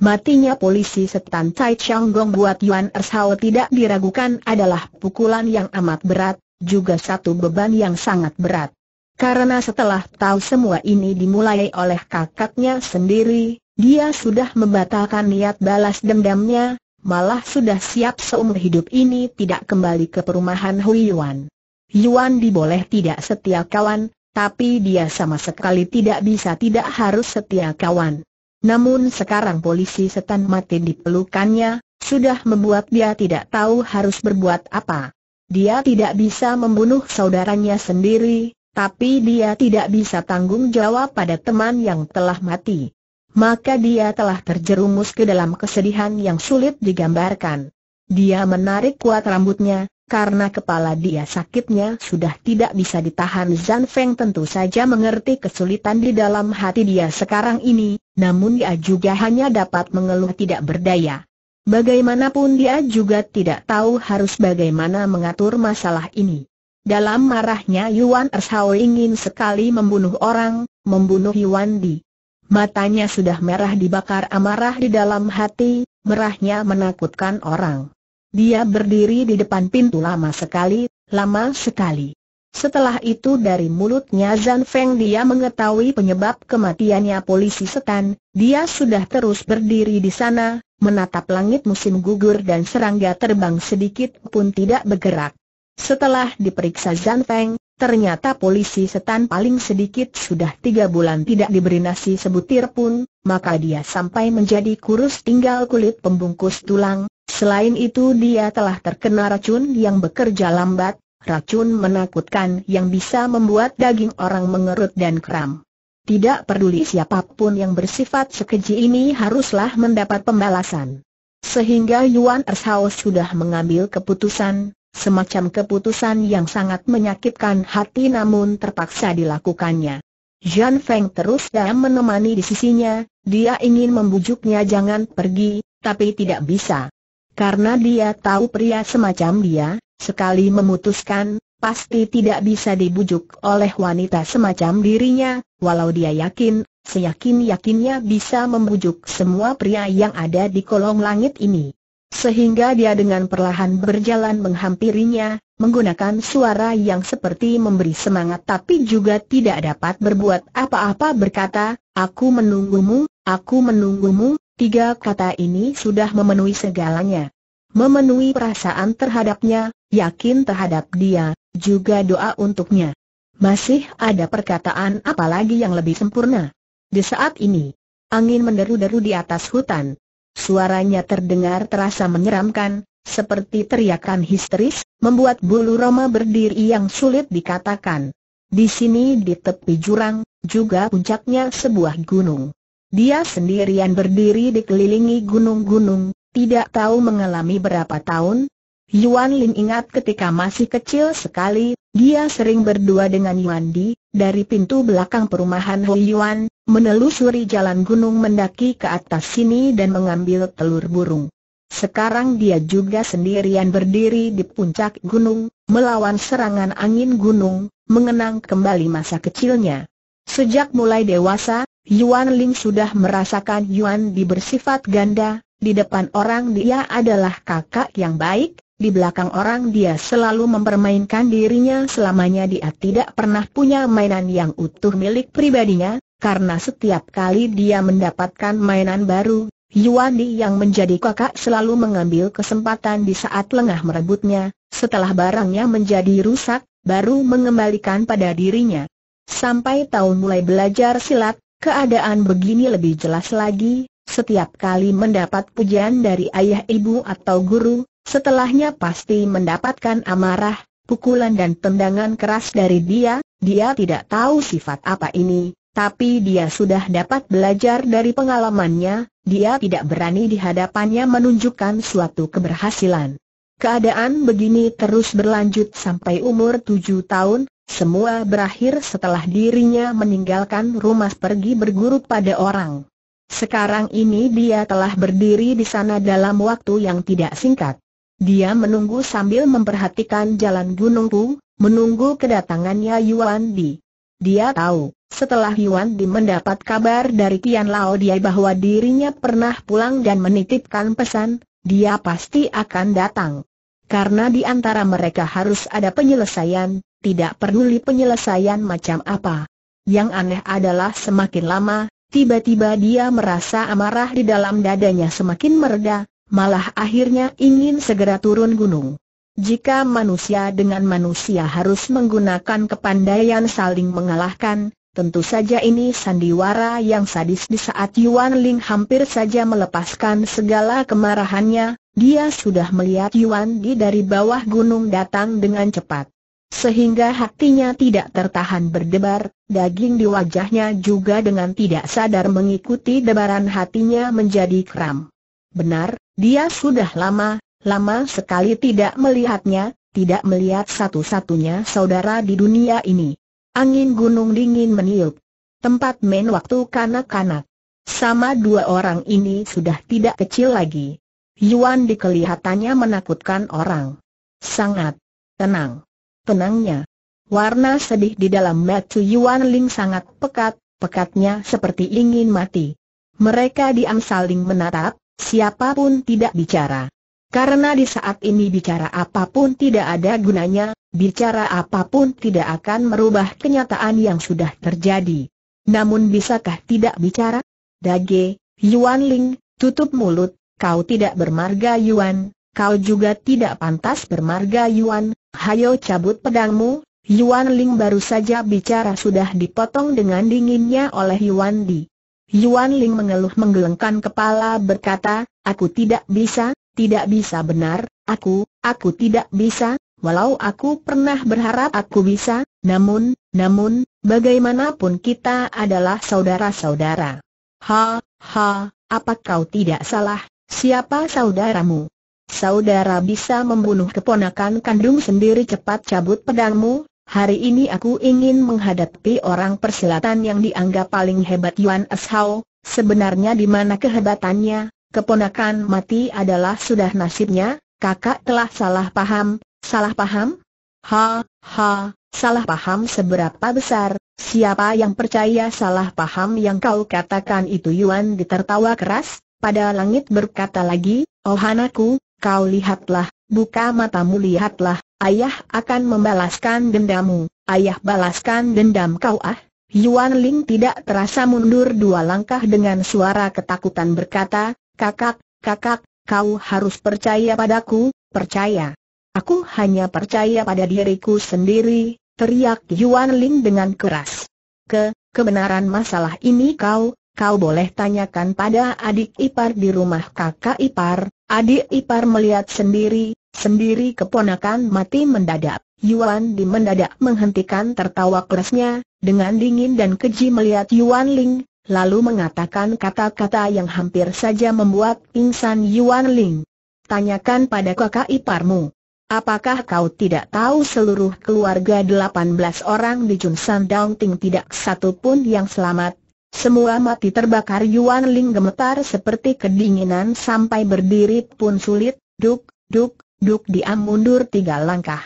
Matinya polisi setan Tai Chang Gong buat Yuan Eshao tidak diragukan adalah pukulan yang amat berat, juga satu beban yang sangat berat. Karena setelah tahu semua ini dimulai oleh kakaknya sendiri, dia sudah membatalkan niat balas dendamnya, malah sudah siap seumur hidup ini tidak kembali ke perumahan Hui Yuan. Yuan diboleh tidak setia kawan, tapi dia sama sekali tidak bisa tidak harus setia kawan. Namun sekarang polisi setan mati di sudah membuat dia tidak tahu harus berbuat apa. Dia tidak bisa membunuh saudaranya sendiri, tapi dia tidak bisa tanggung jawab pada teman yang telah mati. Maka dia telah terjerumus ke dalam kesedihan yang sulit digambarkan. Dia menarik kuat rambutnya, karena kepala dia sakitnya sudah tidak bisa ditahan Zan Feng tentu saja mengerti kesulitan di dalam hati dia sekarang ini, namun dia juga hanya dapat mengeluh tidak berdaya. Bagaimanapun dia juga tidak tahu harus bagaimana mengatur masalah ini. Dalam marahnya Yuan Ershao ingin sekali membunuh orang, membunuh Yuan Di. Matanya sudah merah dibakar amarah di dalam hati, merahnya menakutkan orang. Dia berdiri di depan pintu lama sekali, lama sekali. Setelah itu dari mulutnya Zan Feng dia mengetahui penyebab kematiannya polisi setan, dia sudah terus berdiri di sana, menatap langit musim gugur dan serangga terbang sedikit pun tidak bergerak. Setelah diperiksa Feng, ternyata polisi setan paling sedikit sudah tiga bulan tidak diberi nasi sebutir pun, maka dia sampai menjadi kurus tinggal kulit pembungkus tulang, selain itu dia telah terkena racun yang bekerja lambat, racun menakutkan yang bisa membuat daging orang mengerut dan kram. Tidak peduli siapapun yang bersifat sekeji ini haruslah mendapat pembalasan. Sehingga Yuan Ershao sudah mengambil keputusan, semacam keputusan yang sangat menyakitkan hati namun terpaksa dilakukannya. Jean Feng terus dan menemani di sisinya, dia ingin membujuknya jangan pergi, tapi tidak bisa. Karena dia tahu pria semacam dia, sekali memutuskan, pasti tidak bisa dibujuk oleh wanita semacam dirinya, walau dia yakin, seyakin-yakinnya bisa membujuk semua pria yang ada di kolong langit ini. Sehingga dia dengan perlahan berjalan menghampirinya, menggunakan suara yang seperti memberi semangat tapi juga tidak dapat berbuat apa-apa berkata, Aku menunggumu, aku menunggumu, tiga kata ini sudah memenuhi segalanya. Memenuhi perasaan terhadapnya, yakin terhadap dia, juga doa untuknya. Masih ada perkataan apalagi yang lebih sempurna? Di saat ini, angin menderu-deru di atas hutan. Suaranya terdengar terasa menyeramkan, seperti teriakan histeris, membuat bulu Roma berdiri yang sulit dikatakan. Di sini di tepi jurang, juga puncaknya sebuah gunung. Dia sendirian berdiri dikelilingi gunung-gunung, tidak tahu mengalami berapa tahun, Yuan Lin ingat ketika masih kecil sekali, dia sering berdua dengan Yuan Di, dari pintu belakang perumahan Hou Yuan, menelusuri jalan gunung mendaki ke atas sini dan mengambil telur burung. Sekarang dia juga sendirian berdiri di puncak gunung, melawan serangan angin gunung, mengenang kembali masa kecilnya. Sejak mulai dewasa, Yuan Ling sudah merasakan Yuan Di bersifat ganda, di depan orang dia adalah kakak yang baik, di belakang orang dia selalu mempermainkan dirinya selamanya dia tidak pernah punya mainan yang utuh milik pribadinya, karena setiap kali dia mendapatkan mainan baru, Yuandi yang menjadi kakak selalu mengambil kesempatan di saat lengah merebutnya, setelah barangnya menjadi rusak, baru mengembalikan pada dirinya. Sampai tahun mulai belajar silat, keadaan begini lebih jelas lagi, setiap kali mendapat pujian dari ayah ibu atau guru, Setelahnya pasti mendapatkan amarah, pukulan dan tendangan keras dari dia, dia tidak tahu sifat apa ini, tapi dia sudah dapat belajar dari pengalamannya, dia tidak berani di hadapannya menunjukkan suatu keberhasilan. Keadaan begini terus berlanjut sampai umur tujuh tahun, semua berakhir setelah dirinya meninggalkan rumah pergi berguru pada orang. Sekarang ini dia telah berdiri di sana dalam waktu yang tidak singkat. Dia menunggu sambil memperhatikan jalan gunungku, menunggu kedatangannya Yuan Di. Dia tahu, setelah Yuan Di mendapat kabar dari Tian Lao dia bahwa dirinya pernah pulang dan menitipkan pesan, dia pasti akan datang. Karena di antara mereka harus ada penyelesaian, tidak peduli penyelesaian macam apa. Yang aneh adalah semakin lama, tiba-tiba dia merasa amarah di dalam dadanya semakin meredah malah akhirnya ingin segera turun gunung. Jika manusia dengan manusia harus menggunakan kepandaian saling mengalahkan, tentu saja ini sandiwara yang sadis di saat Yuan Ling hampir saja melepaskan segala kemarahannya, dia sudah melihat Yuan Di dari bawah gunung datang dengan cepat. Sehingga hatinya tidak tertahan berdebar, daging di wajahnya juga dengan tidak sadar mengikuti debaran hatinya menjadi kram. Benar, dia sudah lama, lama sekali tidak melihatnya, tidak melihat satu-satunya saudara di dunia ini. Angin gunung dingin meniup. Tempat main waktu kanak-kanak. Sama dua orang ini sudah tidak kecil lagi. Yuan dikelihatannya menakutkan orang. Sangat tenang. Tenangnya. Warna sedih di dalam mata Yuan Ling sangat pekat, pekatnya seperti ingin mati. Mereka diam saling menatap, Siapapun tidak bicara. Karena di saat ini bicara apapun tidak ada gunanya, bicara apapun tidak akan merubah kenyataan yang sudah terjadi. Namun bisakah tidak bicara? Dage, Yuan Ling, tutup mulut, kau tidak bermarga Yuan, kau juga tidak pantas bermarga Yuan, hayo cabut pedangmu, Yuan Ling baru saja bicara sudah dipotong dengan dinginnya oleh Yuan Di. Yuan Ling mengeluh menggelengkan kepala berkata, aku tidak bisa, tidak bisa benar, aku, aku tidak bisa, walau aku pernah berharap aku bisa, namun, namun, bagaimanapun kita adalah saudara-saudara. Ha, ha, apa kau tidak salah, siapa saudaramu? Saudara bisa membunuh keponakan kandung sendiri cepat cabut pedangmu, Hari ini aku ingin menghadapi orang persilatan yang dianggap paling hebat Yuan Eshao, sebenarnya di mana kehebatannya, keponakan mati adalah sudah nasibnya, kakak telah salah paham, salah paham? Ha, ha, salah paham seberapa besar, siapa yang percaya salah paham yang kau katakan itu Yuan ditertawa keras, pada langit berkata lagi, Oh anakku, kau lihatlah, Buka matamu lihatlah, ayah akan membalaskan dendammu. ayah balaskan dendam kau ah. Yuan Ling tidak terasa mundur dua langkah dengan suara ketakutan berkata, kakak, kakak, kau harus percaya padaku, percaya. Aku hanya percaya pada diriku sendiri, teriak Yuan Ling dengan keras. Ke, kebenaran masalah ini kau, kau boleh tanyakan pada adik ipar di rumah kakak ipar, Adik ipar melihat sendiri, sendiri keponakan mati mendadak. Yuan Di mendadak menghentikan tertawa kerasnya, dengan dingin dan keji melihat Yuan Ling, lalu mengatakan kata-kata yang hampir saja membuat pingsan Yuan Ling. Tanyakan pada kakak iparmu. Apakah kau tidak tahu seluruh keluarga 18 orang di Junsan Daung Ting tidak satu pun yang selamat, semua mati terbakar Yuan Ling gemetar seperti kedinginan sampai berdiri pun sulit, duk, duk, duk dia mundur tiga langkah.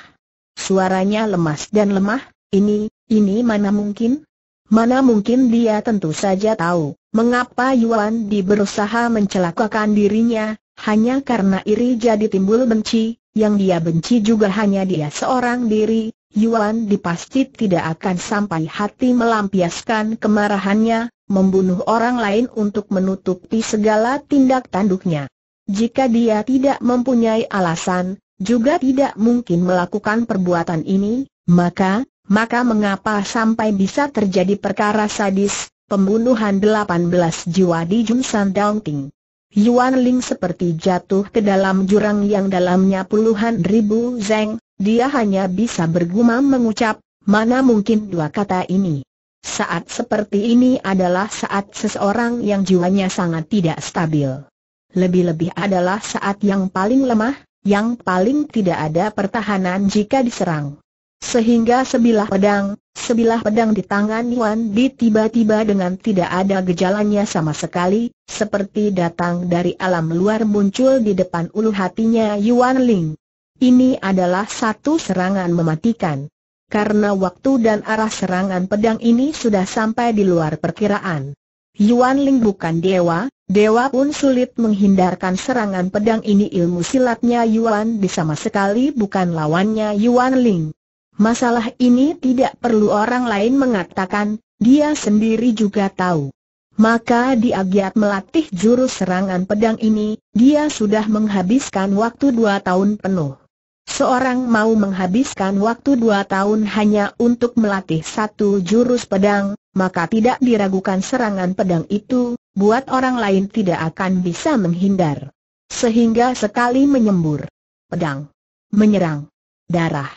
Suaranya lemas dan lemah, ini, ini mana mungkin? Mana mungkin dia tentu saja tahu, mengapa Yuan Di berusaha mencelakakan dirinya, hanya karena iri jadi timbul benci, yang dia benci juga hanya dia seorang diri, Yuan dipasti tidak akan sampai hati melampiaskan kemarahannya, membunuh orang lain untuk menutupi segala tindak tanduknya. Jika dia tidak mempunyai alasan, juga tidak mungkin melakukan perbuatan ini, maka, maka mengapa sampai bisa terjadi perkara sadis, pembunuhan 18 jiwa di Junsan Daunting? Yuan Ling seperti jatuh ke dalam jurang yang dalamnya puluhan ribu zeng, dia hanya bisa bergumam mengucap, mana mungkin dua kata ini. Saat seperti ini adalah saat seseorang yang jiwanya sangat tidak stabil. Lebih-lebih adalah saat yang paling lemah, yang paling tidak ada pertahanan jika diserang. Sehingga sebilah pedang, sebilah pedang di tangan Yuan Di tiba-tiba dengan tidak ada gejalanya sama sekali, seperti datang dari alam luar muncul di depan ulu hatinya Yuan Ling. Ini adalah satu serangan mematikan. Karena waktu dan arah serangan pedang ini sudah sampai di luar perkiraan. Yuan Ling bukan dewa, dewa pun sulit menghindarkan serangan pedang ini ilmu silatnya Yuan Di sama sekali bukan lawannya Yuan Ling. Masalah ini tidak perlu orang lain mengatakan, dia sendiri juga tahu. Maka di Agiat melatih jurus serangan pedang ini, dia sudah menghabiskan waktu dua tahun penuh. Seorang mau menghabiskan waktu dua tahun hanya untuk melatih satu jurus pedang, maka tidak diragukan serangan pedang itu, buat orang lain tidak akan bisa menghindar. Sehingga sekali menyembur. Pedang. Menyerang. Darah.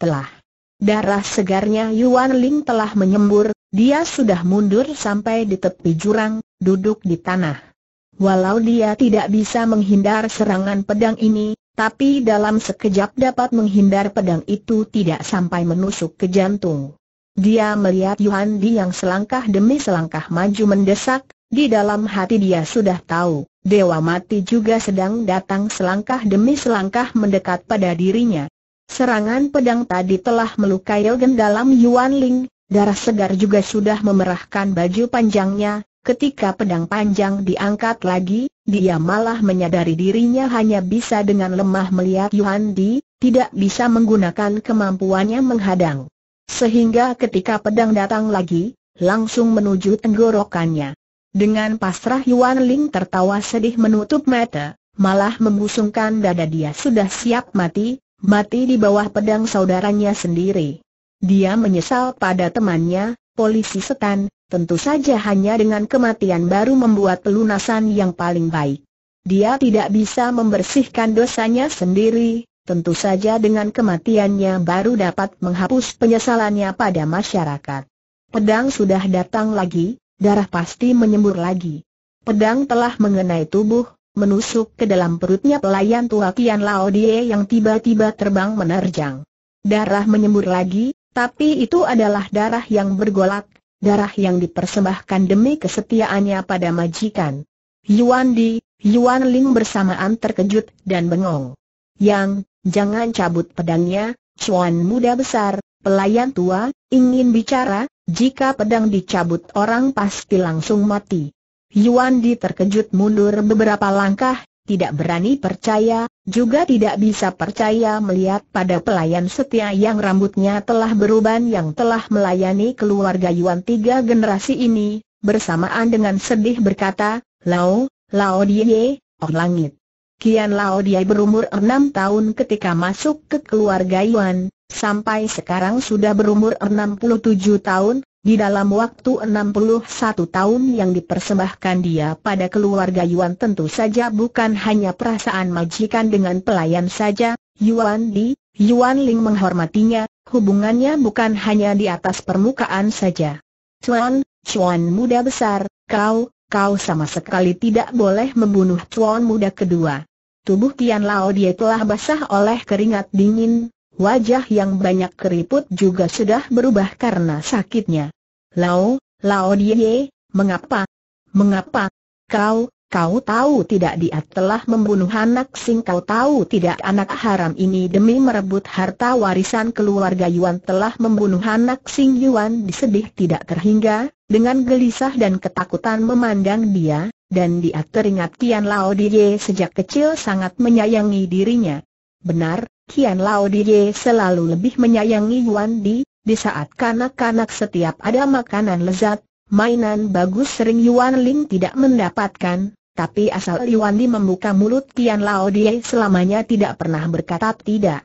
Telah. Darah segarnya Yuan Ling telah menyembur, dia sudah mundur sampai di tepi jurang, duduk di tanah. Walau dia tidak bisa menghindar serangan pedang ini, tapi dalam sekejap dapat menghindar pedang itu tidak sampai menusuk ke jantung. Dia melihat Yuan Di yang selangkah demi selangkah maju mendesak, di dalam hati dia sudah tahu, Dewa Mati juga sedang datang selangkah demi selangkah mendekat pada dirinya. Serangan pedang tadi telah melukai organ dalam Yuan Ling, darah segar juga sudah memerahkan baju panjangnya, ketika pedang panjang diangkat lagi, dia malah menyadari dirinya hanya bisa dengan lemah melihat Yuan Di, tidak bisa menggunakan kemampuannya menghadang. Sehingga ketika pedang datang lagi, langsung menuju tenggorokannya. Dengan pasrah Yuan Ling tertawa sedih menutup mata, malah membusungkan dada dia sudah siap mati, mati di bawah pedang saudaranya sendiri. Dia menyesal pada temannya, polisi setan, Tentu saja hanya dengan kematian baru membuat pelunasan yang paling baik. Dia tidak bisa membersihkan dosanya sendiri, tentu saja dengan kematiannya baru dapat menghapus penyesalannya pada masyarakat. Pedang sudah datang lagi, darah pasti menyembur lagi. Pedang telah mengenai tubuh, menusuk ke dalam perutnya pelayan tua Kian Lao Die yang tiba-tiba terbang menerjang. Darah menyembur lagi, tapi itu adalah darah yang bergolak, darah yang dipersembahkan demi kesetiaannya pada majikan. Yuan Di, Yuan Ling bersamaan terkejut dan bengong. Yang, jangan cabut pedangnya, Chuan muda besar, pelayan tua, ingin bicara, jika pedang dicabut orang pasti langsung mati. Yuan Di terkejut mundur beberapa langkah, tidak berani percaya, juga tidak bisa percaya melihat pada pelayan setia yang rambutnya telah beruban yang telah melayani keluarga Yuan tiga generasi ini, bersamaan dengan sedih berkata, Lao, Lao Diye, Oh Langit. Kian Lao Diye berumur enam tahun ketika masuk ke keluarga Yuan, sampai sekarang sudah berumur enam puluh tujuh tahun, di dalam waktu 61 tahun yang dipersembahkan dia pada keluarga Yuan tentu saja bukan hanya perasaan majikan dengan pelayan saja, Yuan Di, Yuan Ling menghormatinya, hubungannya bukan hanya di atas permukaan saja. Chuan, Chuan muda besar, kau, kau sama sekali tidak boleh membunuh Chuan muda kedua. Tubuh Tian Lao dia telah basah oleh keringat dingin, wajah yang banyak keriput juga sudah berubah karena sakitnya. Lao, Lao Diye, mengapa? Mengapa? Kau, kau tahu tidak dia telah membunuh anak sing kau tahu tidak anak haram ini demi merebut harta warisan keluarga Yuan telah membunuh anak sing Yuan disedih tidak terhingga, dengan gelisah dan ketakutan memandang dia, dan dia teringat Tian Lao Diye sejak kecil sangat menyayangi dirinya. Benar, Kian Lao Diye selalu lebih menyayangi Yuan Di, di saat kanak-kanak setiap ada makanan lezat, mainan bagus sering Yuan Ling tidak mendapatkan, tapi asal Yuan Di membuka mulut Kian Lao Diye selamanya tidak pernah berkata tidak.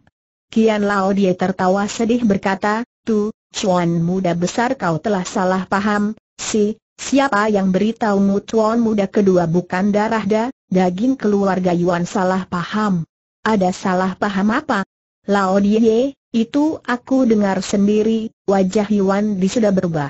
Kian Lao Diye tertawa sedih berkata, Tu, Chuan muda besar kau telah salah paham, si, siapa yang beritahumu Chuan muda kedua bukan darah da, daging keluarga Yuan salah paham. Ada salah paham apa? Lao Diye, itu aku dengar sendiri, wajah Yuan Di sudah berubah.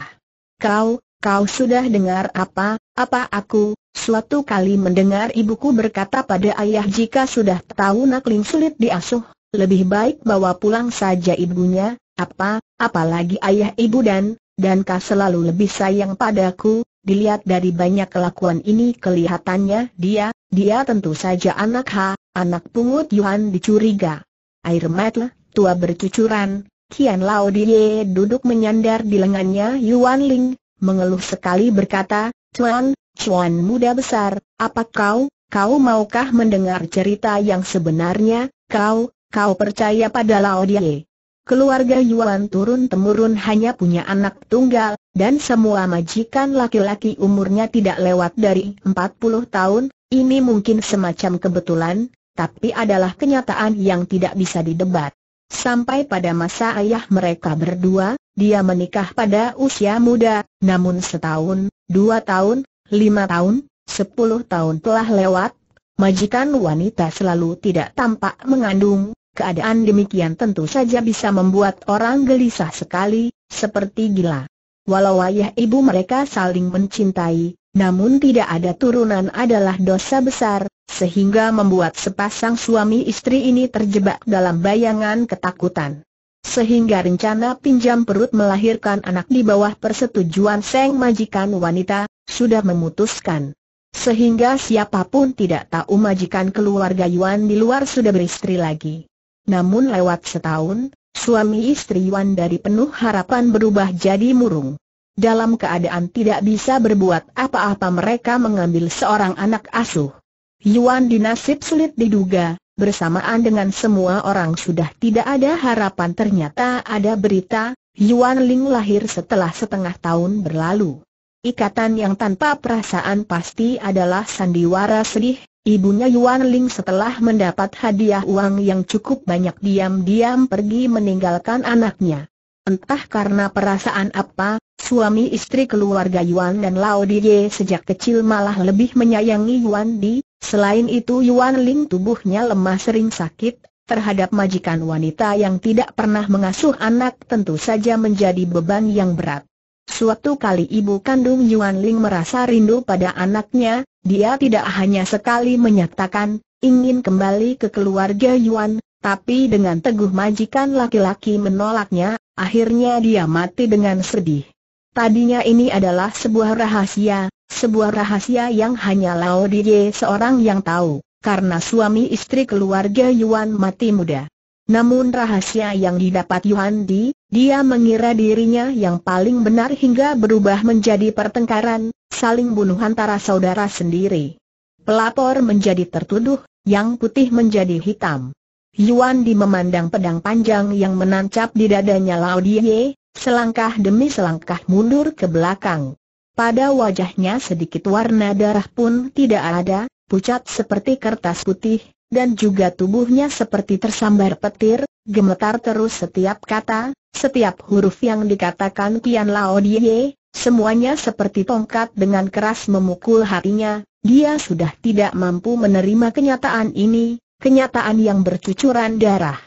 Kau, kau sudah dengar apa, apa aku, suatu kali mendengar ibuku berkata pada ayah jika sudah tahu nakling sulit diasuh, lebih baik bawa pulang saja ibunya, apa, apalagi ayah ibu dan, dan kau selalu lebih sayang padaku, dilihat dari banyak kelakuan ini kelihatannya dia, dia tentu saja anak ha, Anak pungut Yuan dicuriga. Air mata, tua bercucuran, Kian Lao Die duduk menyandar di lengannya Yuan Ling, mengeluh sekali berkata, Chuan, Chuan muda besar, apa kau, kau maukah mendengar cerita yang sebenarnya, kau, kau percaya pada Lao Die? Keluarga Yuan turun-temurun hanya punya anak tunggal, dan semua majikan laki-laki umurnya tidak lewat dari 40 tahun, ini mungkin semacam kebetulan, tapi adalah kenyataan yang tidak bisa didebat. Sampai pada masa ayah mereka berdua, dia menikah pada usia muda, namun setahun, dua tahun, lima tahun, sepuluh tahun telah lewat, majikan wanita selalu tidak tampak mengandung, keadaan demikian tentu saja bisa membuat orang gelisah sekali, seperti gila. Walau ayah ibu mereka saling mencintai, namun tidak ada turunan adalah dosa besar, sehingga membuat sepasang suami istri ini terjebak dalam bayangan ketakutan. Sehingga rencana pinjam perut melahirkan anak di bawah persetujuan Seng majikan wanita, sudah memutuskan. Sehingga siapapun tidak tahu majikan keluarga Yuan di luar sudah beristri lagi. Namun lewat setahun, suami istri Yuan dari penuh harapan berubah jadi murung. Dalam keadaan tidak bisa berbuat apa-apa mereka mengambil seorang anak asuh. Yuan dinasib sulit diduga, bersamaan dengan semua orang sudah tidak ada harapan ternyata ada berita, Yuan Ling lahir setelah setengah tahun berlalu. Ikatan yang tanpa perasaan pasti adalah sandiwara sedih, ibunya Yuan Ling setelah mendapat hadiah uang yang cukup banyak diam-diam pergi meninggalkan anaknya. Entah karena perasaan apa, Suami istri keluarga Yuan dan Lao Ye sejak kecil malah lebih menyayangi Yuan Di, selain itu Yuan Ling tubuhnya lemah sering sakit, terhadap majikan wanita yang tidak pernah mengasuh anak tentu saja menjadi beban yang berat. Suatu kali ibu kandung Yuan Ling merasa rindu pada anaknya, dia tidak hanya sekali menyatakan, ingin kembali ke keluarga Yuan, tapi dengan teguh majikan laki-laki menolaknya, akhirnya dia mati dengan sedih. Tadinya ini adalah sebuah rahasia, sebuah rahasia yang hanya Lao Diye seorang yang tahu, karena suami istri keluarga Yuan mati muda. Namun rahasia yang didapat Yuan Di, dia mengira dirinya yang paling benar hingga berubah menjadi pertengkaran, saling bunuh antara saudara sendiri. Pelapor menjadi tertuduh, yang putih menjadi hitam. Yuan Di memandang pedang panjang yang menancap di dadanya Lao Diye, selangkah demi selangkah mundur ke belakang. Pada wajahnya sedikit warna darah pun tidak ada, pucat seperti kertas putih, dan juga tubuhnya seperti tersambar petir, gemetar terus setiap kata, setiap huruf yang dikatakan Kian Lao Die, semuanya seperti tongkat dengan keras memukul hatinya, dia sudah tidak mampu menerima kenyataan ini, kenyataan yang bercucuran darah.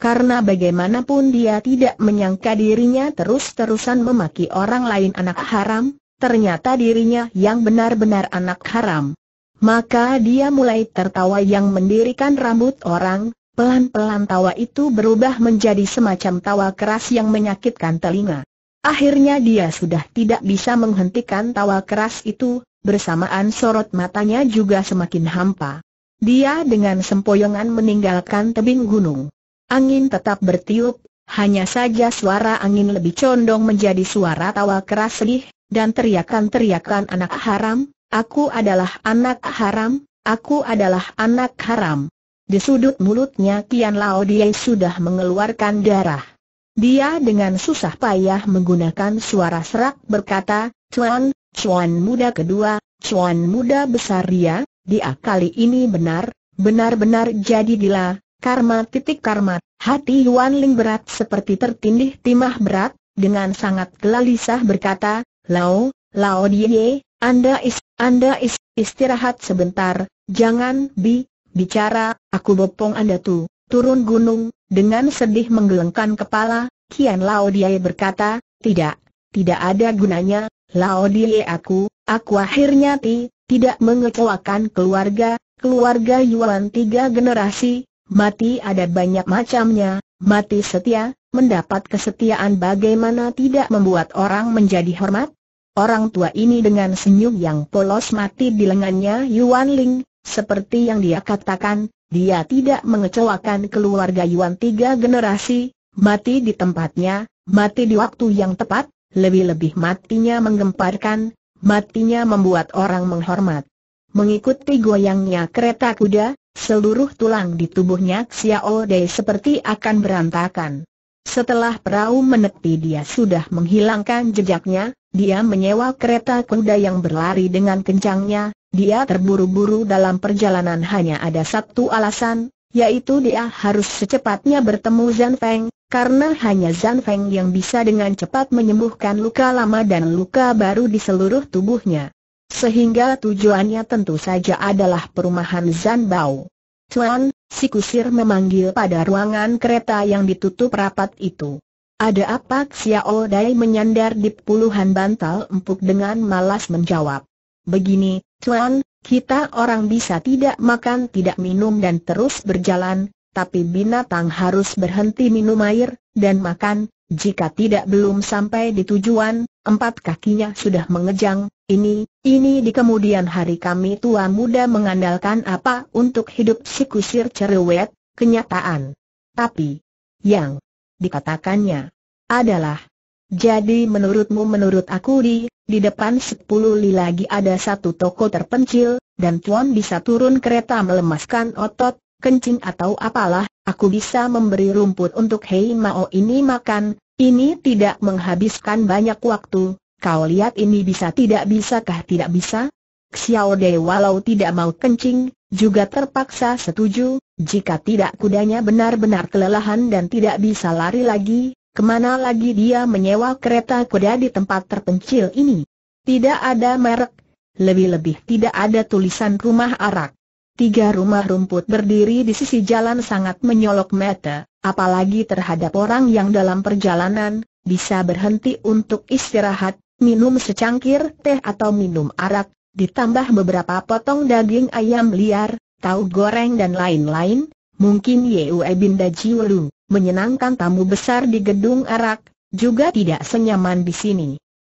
Karena bagaimanapun dia tidak menyangka dirinya terus-terusan memaki orang lain anak haram, ternyata dirinya yang benar-benar anak haram. Maka dia mulai tertawa yang mendirikan rambut orang, pelan-pelan tawa itu berubah menjadi semacam tawa keras yang menyakitkan telinga. Akhirnya dia sudah tidak bisa menghentikan tawa keras itu, bersamaan sorot matanya juga semakin hampa. Dia dengan sempoyongan meninggalkan tebing gunung. Angin tetap bertiup, hanya saja suara angin lebih condong menjadi suara tawa keras sedih, dan teriakan-teriakan anak haram, aku adalah anak haram, aku adalah anak haram. Di sudut mulutnya Kian Lao dia sudah mengeluarkan darah. Dia dengan susah payah menggunakan suara serak berkata, Cuan, Cuan muda kedua, Cuan muda besar dia, dia kali ini benar, benar-benar jadi gila, Karma titik karma, hati Yuan Ling berat seperti tertindih timah berat, dengan sangat gelisah berkata, Lao, Lao Diye, Anda is, Anda is, istirahat sebentar, jangan bi, bicara, aku bopong Anda tu, turun gunung, dengan sedih menggelengkan kepala, Kian Lao Diye berkata, tidak, tidak ada gunanya, Lao Diye aku, aku akhirnya ti, tidak mengecewakan keluarga, keluarga Yuan tiga generasi, Mati ada banyak macamnya, mati setia, mendapat kesetiaan bagaimana tidak membuat orang menjadi hormat? Orang tua ini dengan senyum yang polos mati di lengannya Yuan Ling, seperti yang dia katakan, dia tidak mengecewakan keluarga Yuan tiga generasi, mati di tempatnya, mati di waktu yang tepat, lebih-lebih matinya menggemparkan, matinya membuat orang menghormat. Mengikuti goyangnya kereta kuda, Seluruh tulang di tubuhnya Xiao Dei seperti akan berantakan. Setelah perahu menepi dia sudah menghilangkan jejaknya, dia menyewa kereta kuda yang berlari dengan kencangnya, dia terburu-buru dalam perjalanan hanya ada satu alasan, yaitu dia harus secepatnya bertemu Zhan Feng, karena hanya Zhan Feng yang bisa dengan cepat menyembuhkan luka lama dan luka baru di seluruh tubuhnya. Sehingga tujuannya tentu saja adalah perumahan Zanbao. Tuan, si kusir memanggil pada ruangan kereta yang ditutup rapat itu. Ada apa Xiao Dai menyandar di puluhan bantal empuk dengan malas menjawab. Begini, Tuan, kita orang bisa tidak makan tidak minum dan terus berjalan, tapi binatang harus berhenti minum air, dan makan, jika tidak belum sampai di tujuan, empat kakinya sudah mengejang, ini, ini di kemudian hari kami tua muda mengandalkan apa untuk hidup si kusir cerewet, kenyataan. Tapi, yang dikatakannya adalah, jadi menurutmu menurut aku di, di depan sepuluh li lagi ada satu toko terpencil, dan Tuan bisa turun kereta melemaskan otot, kencing atau apalah, aku bisa memberi rumput untuk Hei Mao ini makan, ini tidak menghabiskan banyak waktu, kau lihat ini bisa tidak bisakah tidak bisa? Xiao Dei walau tidak mau kencing, juga terpaksa setuju, jika tidak kudanya benar-benar kelelahan dan tidak bisa lari lagi, kemana lagi dia menyewa kereta kuda di tempat terpencil ini? Tidak ada merek, lebih-lebih tidak ada tulisan rumah arak. Tiga rumah rumput berdiri di sisi jalan sangat menyolok mata, apalagi terhadap orang yang dalam perjalanan, bisa berhenti untuk istirahat, minum secangkir teh atau minum arak, ditambah beberapa potong daging ayam liar, tahu goreng dan lain-lain, mungkin Yue Binda Jiulu, menyenangkan tamu besar di gedung arak, juga tidak senyaman di sini.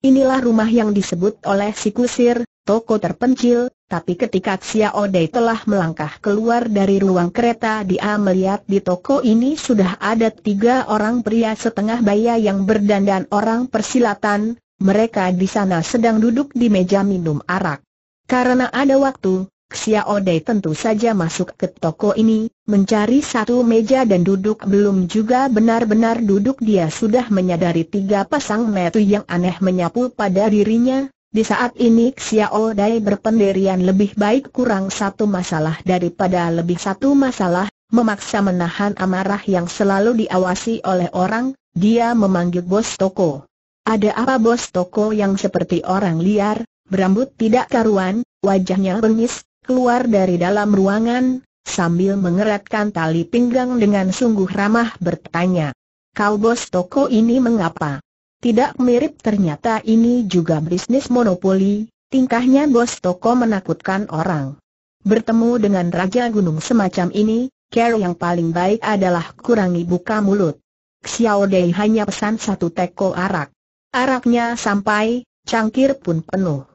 Inilah rumah yang disebut oleh si kusir, toko terpencil, tapi ketika Xiao Dai telah melangkah keluar dari ruang kereta dia melihat di toko ini sudah ada tiga orang pria setengah baya yang berdandan orang persilatan, mereka di sana sedang duduk di meja minum arak. Karena ada waktu, Xiao Dai tentu saja masuk ke toko ini, mencari satu meja dan duduk belum juga benar-benar duduk dia sudah menyadari tiga pasang metu yang aneh menyapu pada dirinya, di saat ini Xiao Dai berpendirian lebih baik kurang satu masalah daripada lebih satu masalah, memaksa menahan amarah yang selalu diawasi oleh orang, dia memanggil bos toko. Ada apa bos toko yang seperti orang liar, berambut tidak karuan, wajahnya bengis, keluar dari dalam ruangan, sambil mengeratkan tali pinggang dengan sungguh ramah bertanya. Kau bos toko ini mengapa? Tidak mirip ternyata ini juga bisnis monopoli, tingkahnya bos toko menakutkan orang. Bertemu dengan Raja Gunung semacam ini, care yang paling baik adalah kurangi buka mulut. Xiao Dei hanya pesan satu teko arak. Araknya sampai, cangkir pun penuh.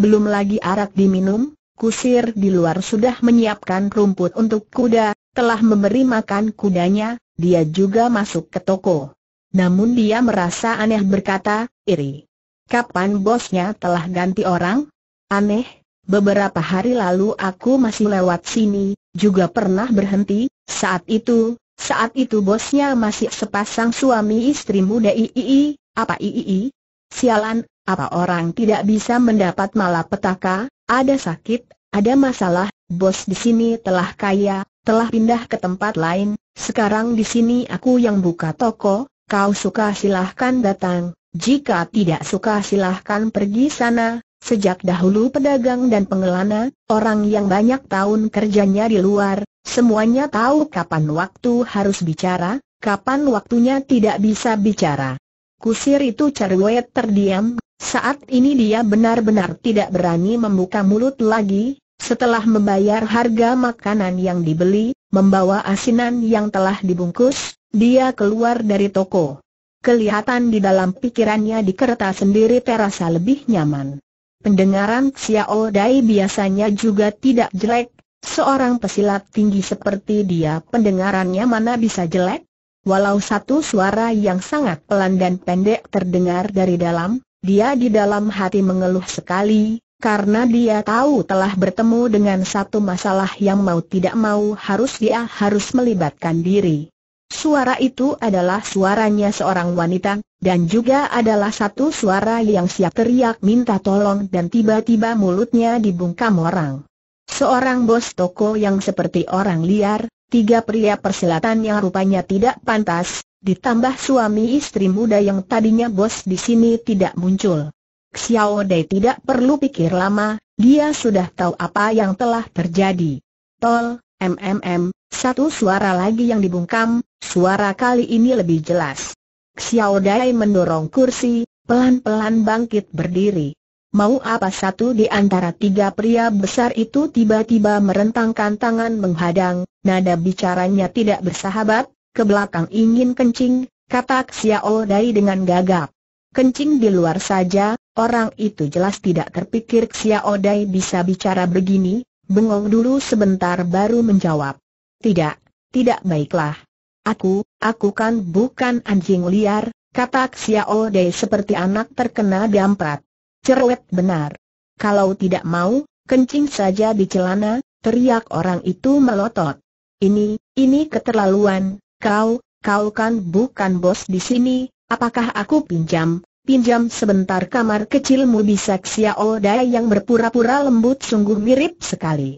Belum lagi arak diminum, kusir di luar sudah menyiapkan rumput untuk kuda, telah memberi makan kudanya, dia juga masuk ke toko. Namun dia merasa aneh berkata, iri. Kapan bosnya telah ganti orang? Aneh, beberapa hari lalu aku masih lewat sini, juga pernah berhenti, saat itu, saat itu bosnya masih sepasang suami istri muda iii, apa iii? Sialan, apa orang tidak bisa mendapat malapetaka, ada sakit, ada masalah, bos di sini telah kaya, telah pindah ke tempat lain, sekarang di sini aku yang buka toko, Kau suka silahkan datang, jika tidak suka silahkan pergi sana. Sejak dahulu pedagang dan pengelana, orang yang banyak tahun kerjanya di luar, semuanya tahu kapan waktu harus bicara, kapan waktunya tidak bisa bicara. Kusir itu cerwet terdiam, saat ini dia benar-benar tidak berani membuka mulut lagi, setelah membayar harga makanan yang dibeli, membawa asinan yang telah dibungkus, dia keluar dari toko. Kelihatan di dalam pikirannya di kertas sendiri terasa lebih nyaman. Pendengaran Xiao oh Dai biasanya juga tidak jelek, seorang pesilat tinggi seperti dia pendengarannya mana bisa jelek? Walau satu suara yang sangat pelan dan pendek terdengar dari dalam, dia di dalam hati mengeluh sekali, karena dia tahu telah bertemu dengan satu masalah yang mau tidak mau harus dia harus melibatkan diri. Suara itu adalah suaranya seorang wanita, dan juga adalah satu suara yang siap teriak minta tolong dan tiba-tiba mulutnya dibungkam orang. Seorang bos toko yang seperti orang liar, tiga pria persilatan yang rupanya tidak pantas, ditambah suami istri muda yang tadinya bos di sini tidak muncul. Xiao Dei tidak perlu pikir lama, dia sudah tahu apa yang telah terjadi. Tol, MMM, satu suara lagi yang dibungkam, suara kali ini lebih jelas. Xiao Dai mendorong kursi, pelan-pelan bangkit berdiri. Mau apa satu di antara tiga pria besar itu tiba-tiba merentangkan tangan menghadang, nada bicaranya tidak bersahabat, ke belakang ingin kencing, kata Xiao Dai dengan gagap. Kencing di luar saja, orang itu jelas tidak terpikir Xiao Dai bisa bicara begini, bengong dulu sebentar baru menjawab. Tidak, tidak baiklah. Aku, aku kan bukan anjing liar, kata Xiao Dei seperti anak terkena damprat. Cerewet benar. Kalau tidak mau, kencing saja di celana, teriak orang itu melotot. Ini, ini keterlaluan, kau, kau kan bukan bos di sini, apakah aku pinjam, pinjam sebentar kamar kecilmu bisa Xiao Dai yang berpura-pura lembut sungguh mirip sekali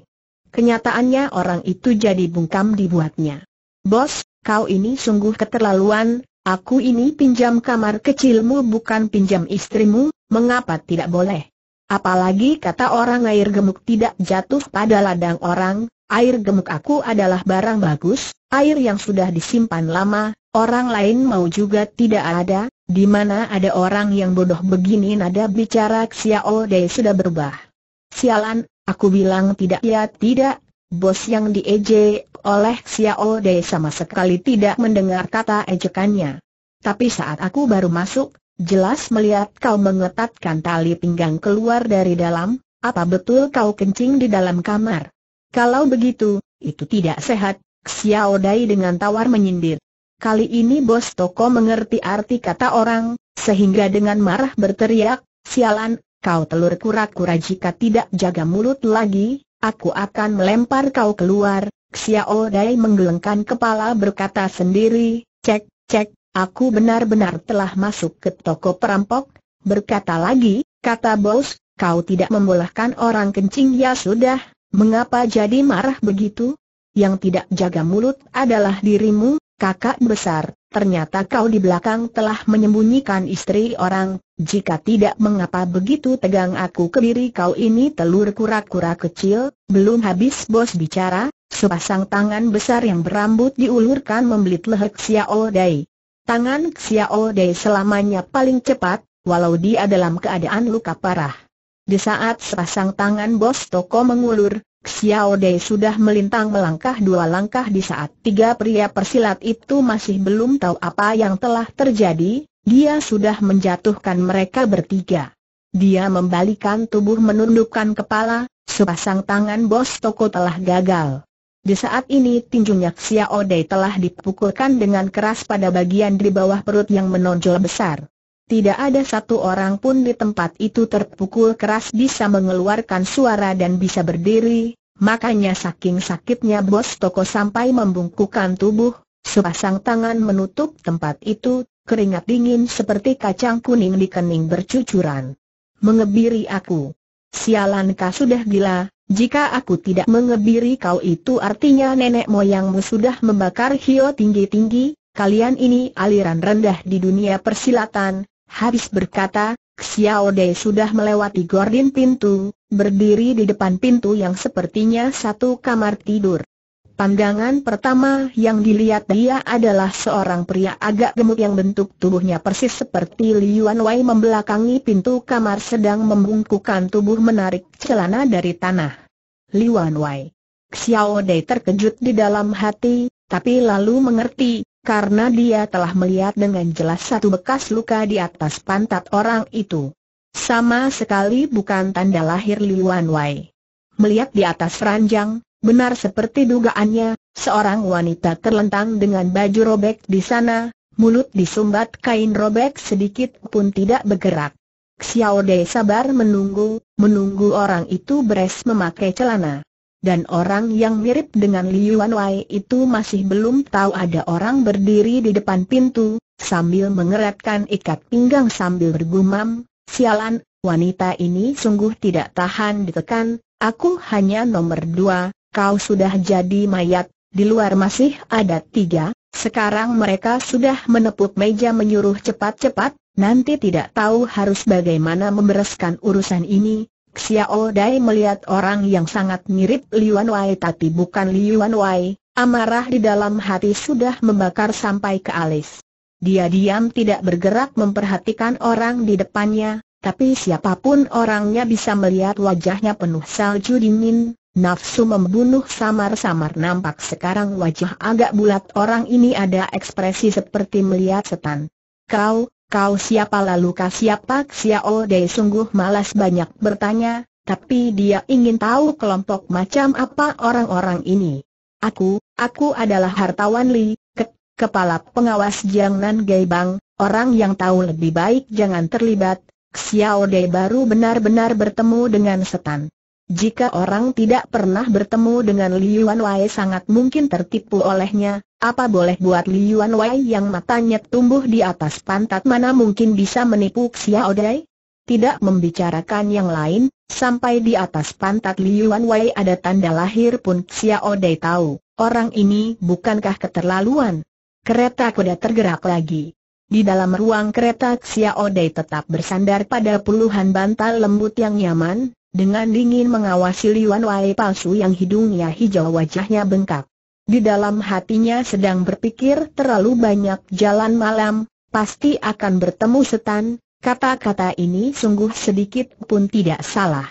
kenyataannya orang itu jadi bungkam dibuatnya. Bos, kau ini sungguh keterlaluan, aku ini pinjam kamar kecilmu bukan pinjam istrimu, mengapa tidak boleh? Apalagi kata orang air gemuk tidak jatuh pada ladang orang, air gemuk aku adalah barang bagus, air yang sudah disimpan lama, orang lain mau juga tidak ada, di mana ada orang yang bodoh begini nada bicara Xiao Dei sudah berubah. Sialan, Aku bilang tidak ya tidak, bos yang diejek oleh Xiao Dei sama sekali tidak mendengar kata ejekannya. Tapi saat aku baru masuk, jelas melihat kau mengetatkan tali pinggang keluar dari dalam, apa betul kau kencing di dalam kamar? Kalau begitu, itu tidak sehat, Xiao Dai dengan tawar menyindir. Kali ini bos toko mengerti arti kata orang, sehingga dengan marah berteriak, sialan, kau telur kura-kura jika tidak jaga mulut lagi, aku akan melempar kau keluar. Xiao Dai menggelengkan kepala berkata sendiri, cek, cek, aku benar-benar telah masuk ke toko perampok. Berkata lagi, kata bos, kau tidak membolehkan orang kencing ya sudah, mengapa jadi marah begitu? Yang tidak jaga mulut adalah dirimu, kakak besar ternyata kau di belakang telah menyembunyikan istri orang, jika tidak mengapa begitu tegang aku ke diri kau ini telur kura-kura kecil, belum habis bos bicara, sepasang tangan besar yang berambut diulurkan membelit leher Xiao Dai. Tangan Xiao Dai selamanya paling cepat, walau dia dalam keadaan luka parah. Di saat sepasang tangan bos toko mengulur, Xiao Dei sudah melintang melangkah dua langkah di saat tiga pria persilat itu masih belum tahu apa yang telah terjadi, dia sudah menjatuhkan mereka bertiga. Dia membalikan tubuh menundukkan kepala, sepasang tangan bos toko telah gagal. Di saat ini tinjunya Xiao Dei telah dipukulkan dengan keras pada bagian di bawah perut yang menonjol besar. Tidak ada satu orang pun di tempat itu terpukul keras bisa mengeluarkan suara dan bisa berdiri, makanya saking sakitnya bos toko sampai membungkukkan tubuh, sepasang tangan menutup tempat itu, keringat dingin seperti kacang kuning di kening bercucuran. Mengebiri aku. Sialan kau sudah gila, jika aku tidak mengebiri kau itu artinya nenek moyangmu sudah membakar hio tinggi-tinggi, kalian ini aliran rendah di dunia persilatan, Habis berkata, Xiao Dei sudah melewati gordin pintu, berdiri di depan pintu yang sepertinya satu kamar tidur. Pandangan pertama yang dilihat dia adalah seorang pria agak gemuk yang bentuk tubuhnya persis seperti Liuan Wei membelakangi pintu kamar sedang membungkukan tubuh menarik celana dari tanah. Liuan Wei. Xiao Dei terkejut di dalam hati, tapi lalu mengerti, karena dia telah melihat dengan jelas satu bekas luka di atas pantat orang itu. Sama sekali bukan tanda lahir Liuan Wei. Melihat di atas ranjang, benar seperti dugaannya, seorang wanita terlentang dengan baju robek di sana, mulut disumbat kain robek sedikit pun tidak bergerak. Xiao Dei sabar menunggu, menunggu orang itu beres memakai celana dan orang yang mirip dengan Liu Wanwei itu masih belum tahu ada orang berdiri di depan pintu, sambil mengeratkan ikat pinggang sambil bergumam, sialan, wanita ini sungguh tidak tahan ditekan, aku hanya nomor dua, kau sudah jadi mayat, di luar masih ada tiga, sekarang mereka sudah menepuk meja menyuruh cepat-cepat, nanti tidak tahu harus bagaimana membereskan urusan ini, Xiao Dai melihat orang yang sangat mirip Liuan Wei tapi bukan Liuan Wei, amarah di dalam hati sudah membakar sampai ke alis. Dia diam tidak bergerak memperhatikan orang di depannya, tapi siapapun orangnya bisa melihat wajahnya penuh salju dingin, Nafsu membunuh samar-samar nampak sekarang wajah agak bulat orang ini ada ekspresi seperti melihat setan. Kau, Kau siapa lalu kau siapa Xiao Dei sungguh malas banyak bertanya, tapi dia ingin tahu kelompok macam apa orang-orang ini. Aku, aku adalah hartawan Li, ke, kepala pengawas Jiangnan Geibang, orang yang tahu lebih baik jangan terlibat, Xiao Dei baru benar-benar bertemu dengan setan. Jika orang tidak pernah bertemu dengan Yuan Wei sangat mungkin tertipu olehnya, apa boleh buat Yuan Wei yang matanya tumbuh di atas pantat mana mungkin bisa menipu Xia Dai? Tidak membicarakan yang lain, sampai di atas pantat Yuan Wei ada tanda lahir pun Xia Dai tahu, orang ini bukankah keterlaluan? Kereta kuda tergerak lagi. Di dalam ruang kereta Xia Dai tetap bersandar pada puluhan bantal lembut yang nyaman, dengan dingin mengawasi Liwan Wai palsu yang hidungnya hijau wajahnya bengkak. Di dalam hatinya sedang berpikir terlalu banyak jalan malam, pasti akan bertemu setan, kata-kata ini sungguh sedikit pun tidak salah.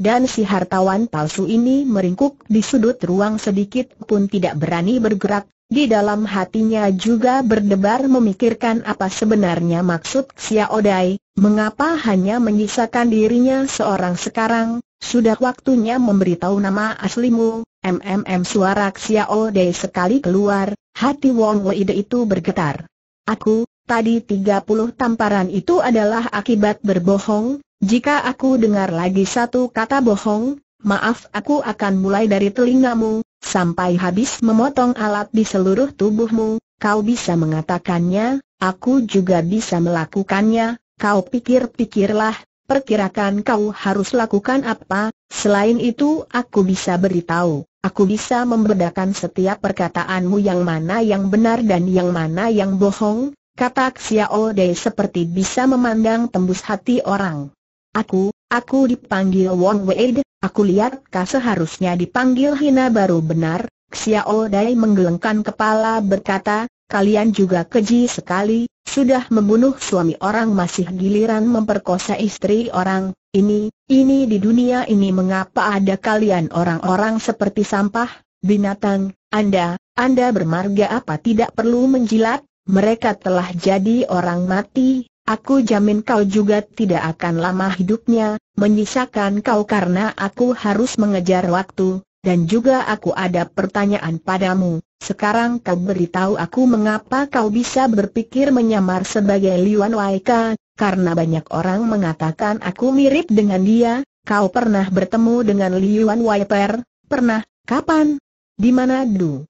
Dan si hartawan palsu ini meringkuk di sudut ruang sedikit pun tidak berani bergerak, di dalam hatinya juga berdebar memikirkan apa sebenarnya maksud Xiao Dai, mengapa hanya menyisakan dirinya seorang sekarang, sudah waktunya memberitahu nama aslimu, MMM suara Xiao Dai sekali keluar, hati Wong Weide itu bergetar. Aku, tadi 30 tamparan itu adalah akibat berbohong, jika aku dengar lagi satu kata bohong, maaf aku akan mulai dari telingamu, Sampai habis memotong alat di seluruh tubuhmu, kau bisa mengatakannya, aku juga bisa melakukannya, kau pikir-pikirlah, perkirakan kau harus lakukan apa, selain itu aku bisa beritahu, aku bisa membedakan setiap perkataanmu yang mana yang benar dan yang mana yang bohong, kata Xiao Dei seperti bisa memandang tembus hati orang. Aku, aku dipanggil Wong Wei Aku lihat kah seharusnya dipanggil Hina baru benar, Xiao Dai menggelengkan kepala berkata, kalian juga keji sekali, sudah membunuh suami orang masih giliran memperkosa istri orang, ini, ini di dunia ini mengapa ada kalian orang-orang seperti sampah, binatang, anda, anda bermarga apa tidak perlu menjilat, mereka telah jadi orang mati, Aku jamin kau juga tidak akan lama hidupnya, menyisakan kau karena aku harus mengejar waktu, dan juga aku ada pertanyaan padamu. Sekarang kau beritahu aku mengapa kau bisa berpikir menyamar sebagai Liwan Waika, karena banyak orang mengatakan aku mirip dengan dia, kau pernah bertemu dengan Liwan Waiper, pernah, kapan? Di mana du?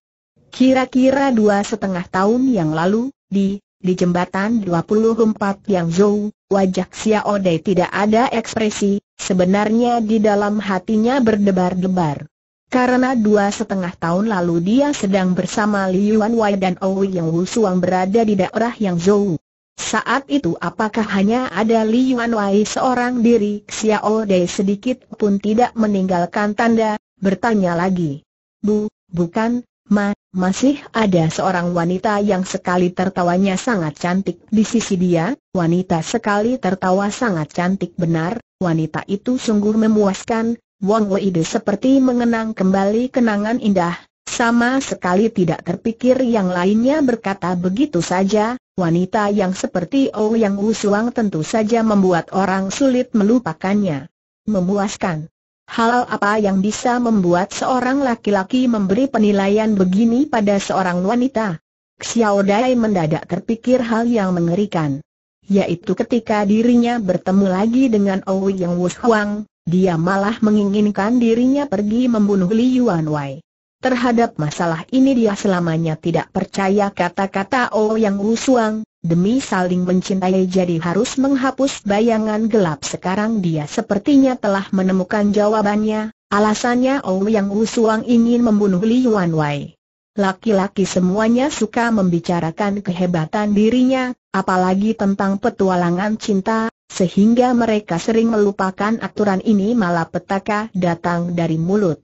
Kira-kira dua setengah tahun yang lalu, di di jembatan 24 yang jauh, wajah Xiao Dei tidak ada ekspresi, sebenarnya di dalam hatinya berdebar-debar. Karena dua setengah tahun lalu dia sedang bersama Liuan Wei dan Owi Yang Wu Suang berada di daerah yang jauh. Saat itu apakah hanya ada Liuan Wei seorang diri? Xiao Dei sedikit pun tidak meninggalkan tanda, bertanya lagi. Bu, bukan, Ma, masih ada seorang wanita yang sekali tertawanya sangat cantik di sisi dia, wanita sekali tertawa sangat cantik benar, wanita itu sungguh memuaskan, Wang De seperti mengenang kembali kenangan indah, sama sekali tidak terpikir yang lainnya berkata begitu saja, wanita yang seperti Oh Yang Suang tentu saja membuat orang sulit melupakannya. Memuaskan. Hal apa yang bisa membuat seorang laki-laki memberi penilaian begini pada seorang wanita? Xiao Dai mendadak terpikir hal yang mengerikan. Yaitu ketika dirinya bertemu lagi dengan Owi Yang Wushuang, dia malah menginginkan dirinya pergi membunuh Li Yuan Wei. Terhadap masalah ini dia selamanya tidak percaya kata-kata O oh Yang Rusuang. demi saling mencintai jadi harus menghapus bayangan gelap sekarang dia sepertinya telah menemukan jawabannya, alasannya O oh Yang Rusuang ingin membunuh Li Yuan Wei. Laki-laki semuanya suka membicarakan kehebatan dirinya, apalagi tentang petualangan cinta, sehingga mereka sering melupakan aturan ini malah petaka datang dari mulut.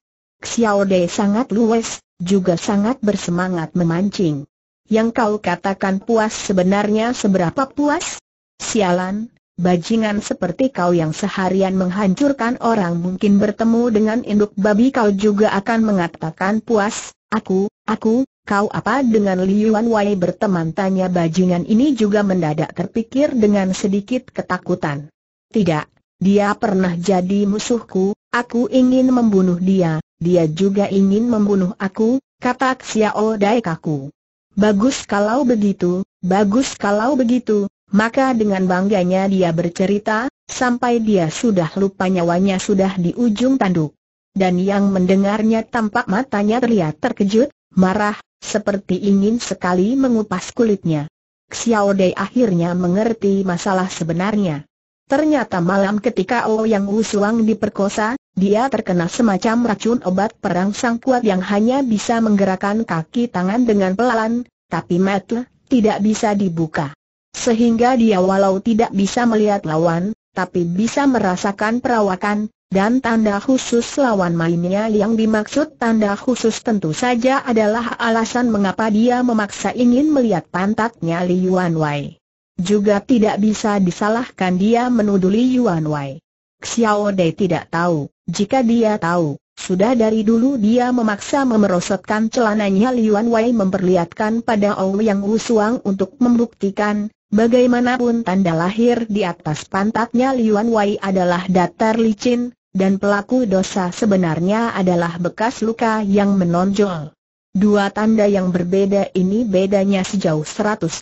Xiao De sangat luwes, juga sangat bersemangat memancing. Yang kau katakan puas sebenarnya seberapa puas? Sialan, bajingan seperti kau yang seharian menghancurkan orang mungkin bertemu dengan induk babi kau juga akan mengatakan puas, aku, aku, kau apa dengan Liuan Wei berteman tanya bajingan ini juga mendadak terpikir dengan sedikit ketakutan. Tidak, dia pernah jadi musuhku, aku ingin membunuh dia, dia juga ingin membunuh aku, kata Xiao Dai kaku. Bagus kalau begitu, bagus kalau begitu, maka dengan bangganya dia bercerita, sampai dia sudah lupa nyawanya sudah di ujung tanduk. Dan yang mendengarnya tampak matanya terlihat terkejut, marah, seperti ingin sekali mengupas kulitnya. Xiao Dai akhirnya mengerti masalah sebenarnya. Ternyata malam ketika Ouyang Yang Suang diperkosa, dia terkena semacam racun obat perang sang kuat yang hanya bisa menggerakkan kaki tangan dengan pelan, tapi mata tidak bisa dibuka. Sehingga dia walau tidak bisa melihat lawan, tapi bisa merasakan perawakan, dan tanda khusus lawan mainnya yang dimaksud tanda khusus tentu saja adalah alasan mengapa dia memaksa ingin melihat pantatnya Li Yuan Wei. Juga tidak bisa disalahkan dia menuduh Li Yuan Wei. Xiao Dei tidak tahu. Jika dia tahu, sudah dari dulu dia memaksa memerosotkan celananya Liuan Wei memperlihatkan pada Yang Wusuang untuk membuktikan, bagaimanapun tanda lahir di atas pantatnya Liuan Wei adalah datar licin, dan pelaku dosa sebenarnya adalah bekas luka yang menonjol. Dua tanda yang berbeda ini bedanya sejauh 108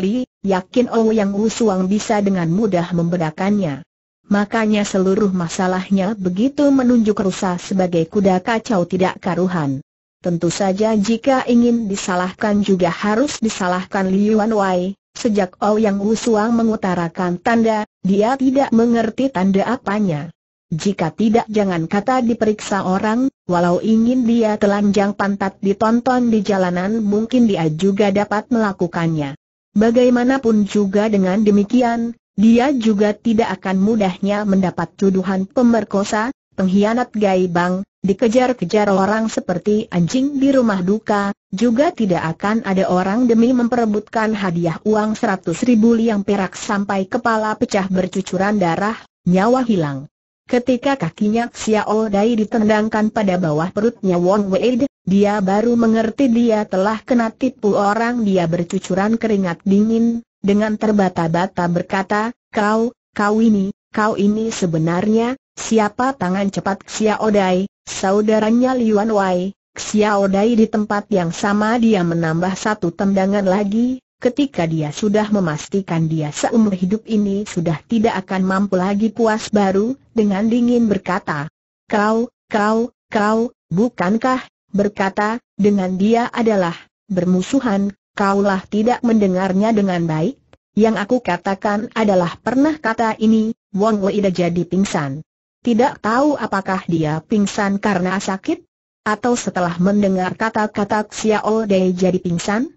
li, yakin Yang Wusuang bisa dengan mudah membedakannya makanya seluruh masalahnya begitu menunjuk rusa sebagai kuda kacau tidak karuhan. Tentu saja jika ingin disalahkan juga harus disalahkan Liuan Wanwei. Sejak Ouyang Wusuang mengutarakan tanda, dia tidak mengerti tanda apanya. Jika tidak jangan kata diperiksa orang, walau ingin dia telanjang pantat ditonton di jalanan mungkin dia juga dapat melakukannya. Bagaimanapun juga dengan demikian, dia juga tidak akan mudahnya mendapat tuduhan pemerkosa, pengkhianat gaibang, dikejar-kejar orang seperti anjing di rumah duka, juga tidak akan ada orang demi memperebutkan hadiah uang 100 ribu liang perak sampai kepala pecah bercucuran darah, nyawa hilang. Ketika kakinya Xiao Dai ditendangkan pada bawah perutnya Wong Wei, dia baru mengerti dia telah kena tipu orang dia bercucuran keringat dingin, dengan terbata-bata berkata, kau, kau ini, kau ini sebenarnya, siapa tangan cepat Xiao Dai, saudaranya Liuan Wei. Xiao Dai di tempat yang sama dia menambah satu tendangan lagi, ketika dia sudah memastikan dia seumur hidup ini sudah tidak akan mampu lagi puas baru, dengan dingin berkata, kau, kau, kau, bukankah, berkata, dengan dia adalah, bermusuhan, Kaulah tidak mendengarnya dengan baik. Yang aku katakan adalah pernah kata ini, Wong dah jadi pingsan. Tidak tahu apakah dia pingsan karena sakit? Atau setelah mendengar kata-kata Xiao Dei jadi pingsan?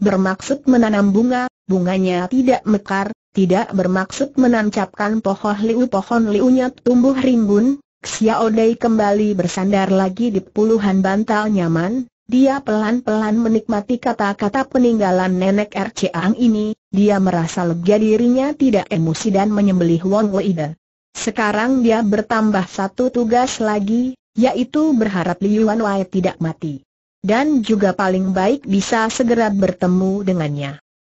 Bermaksud menanam bunga, bunganya tidak mekar, tidak bermaksud menancapkan pohon liu pohon liunya tumbuh rimbun, Xiao Dei kembali bersandar lagi di puluhan bantal nyaman, dia pelan-pelan menikmati kata-kata peninggalan nenek R.C. Ang ini, dia merasa lega dirinya tidak emosi dan menyembelih Wong Weide. Sekarang dia bertambah satu tugas lagi, yaitu berharap Liu Wai tidak mati. Dan juga paling baik bisa segera bertemu dengannya.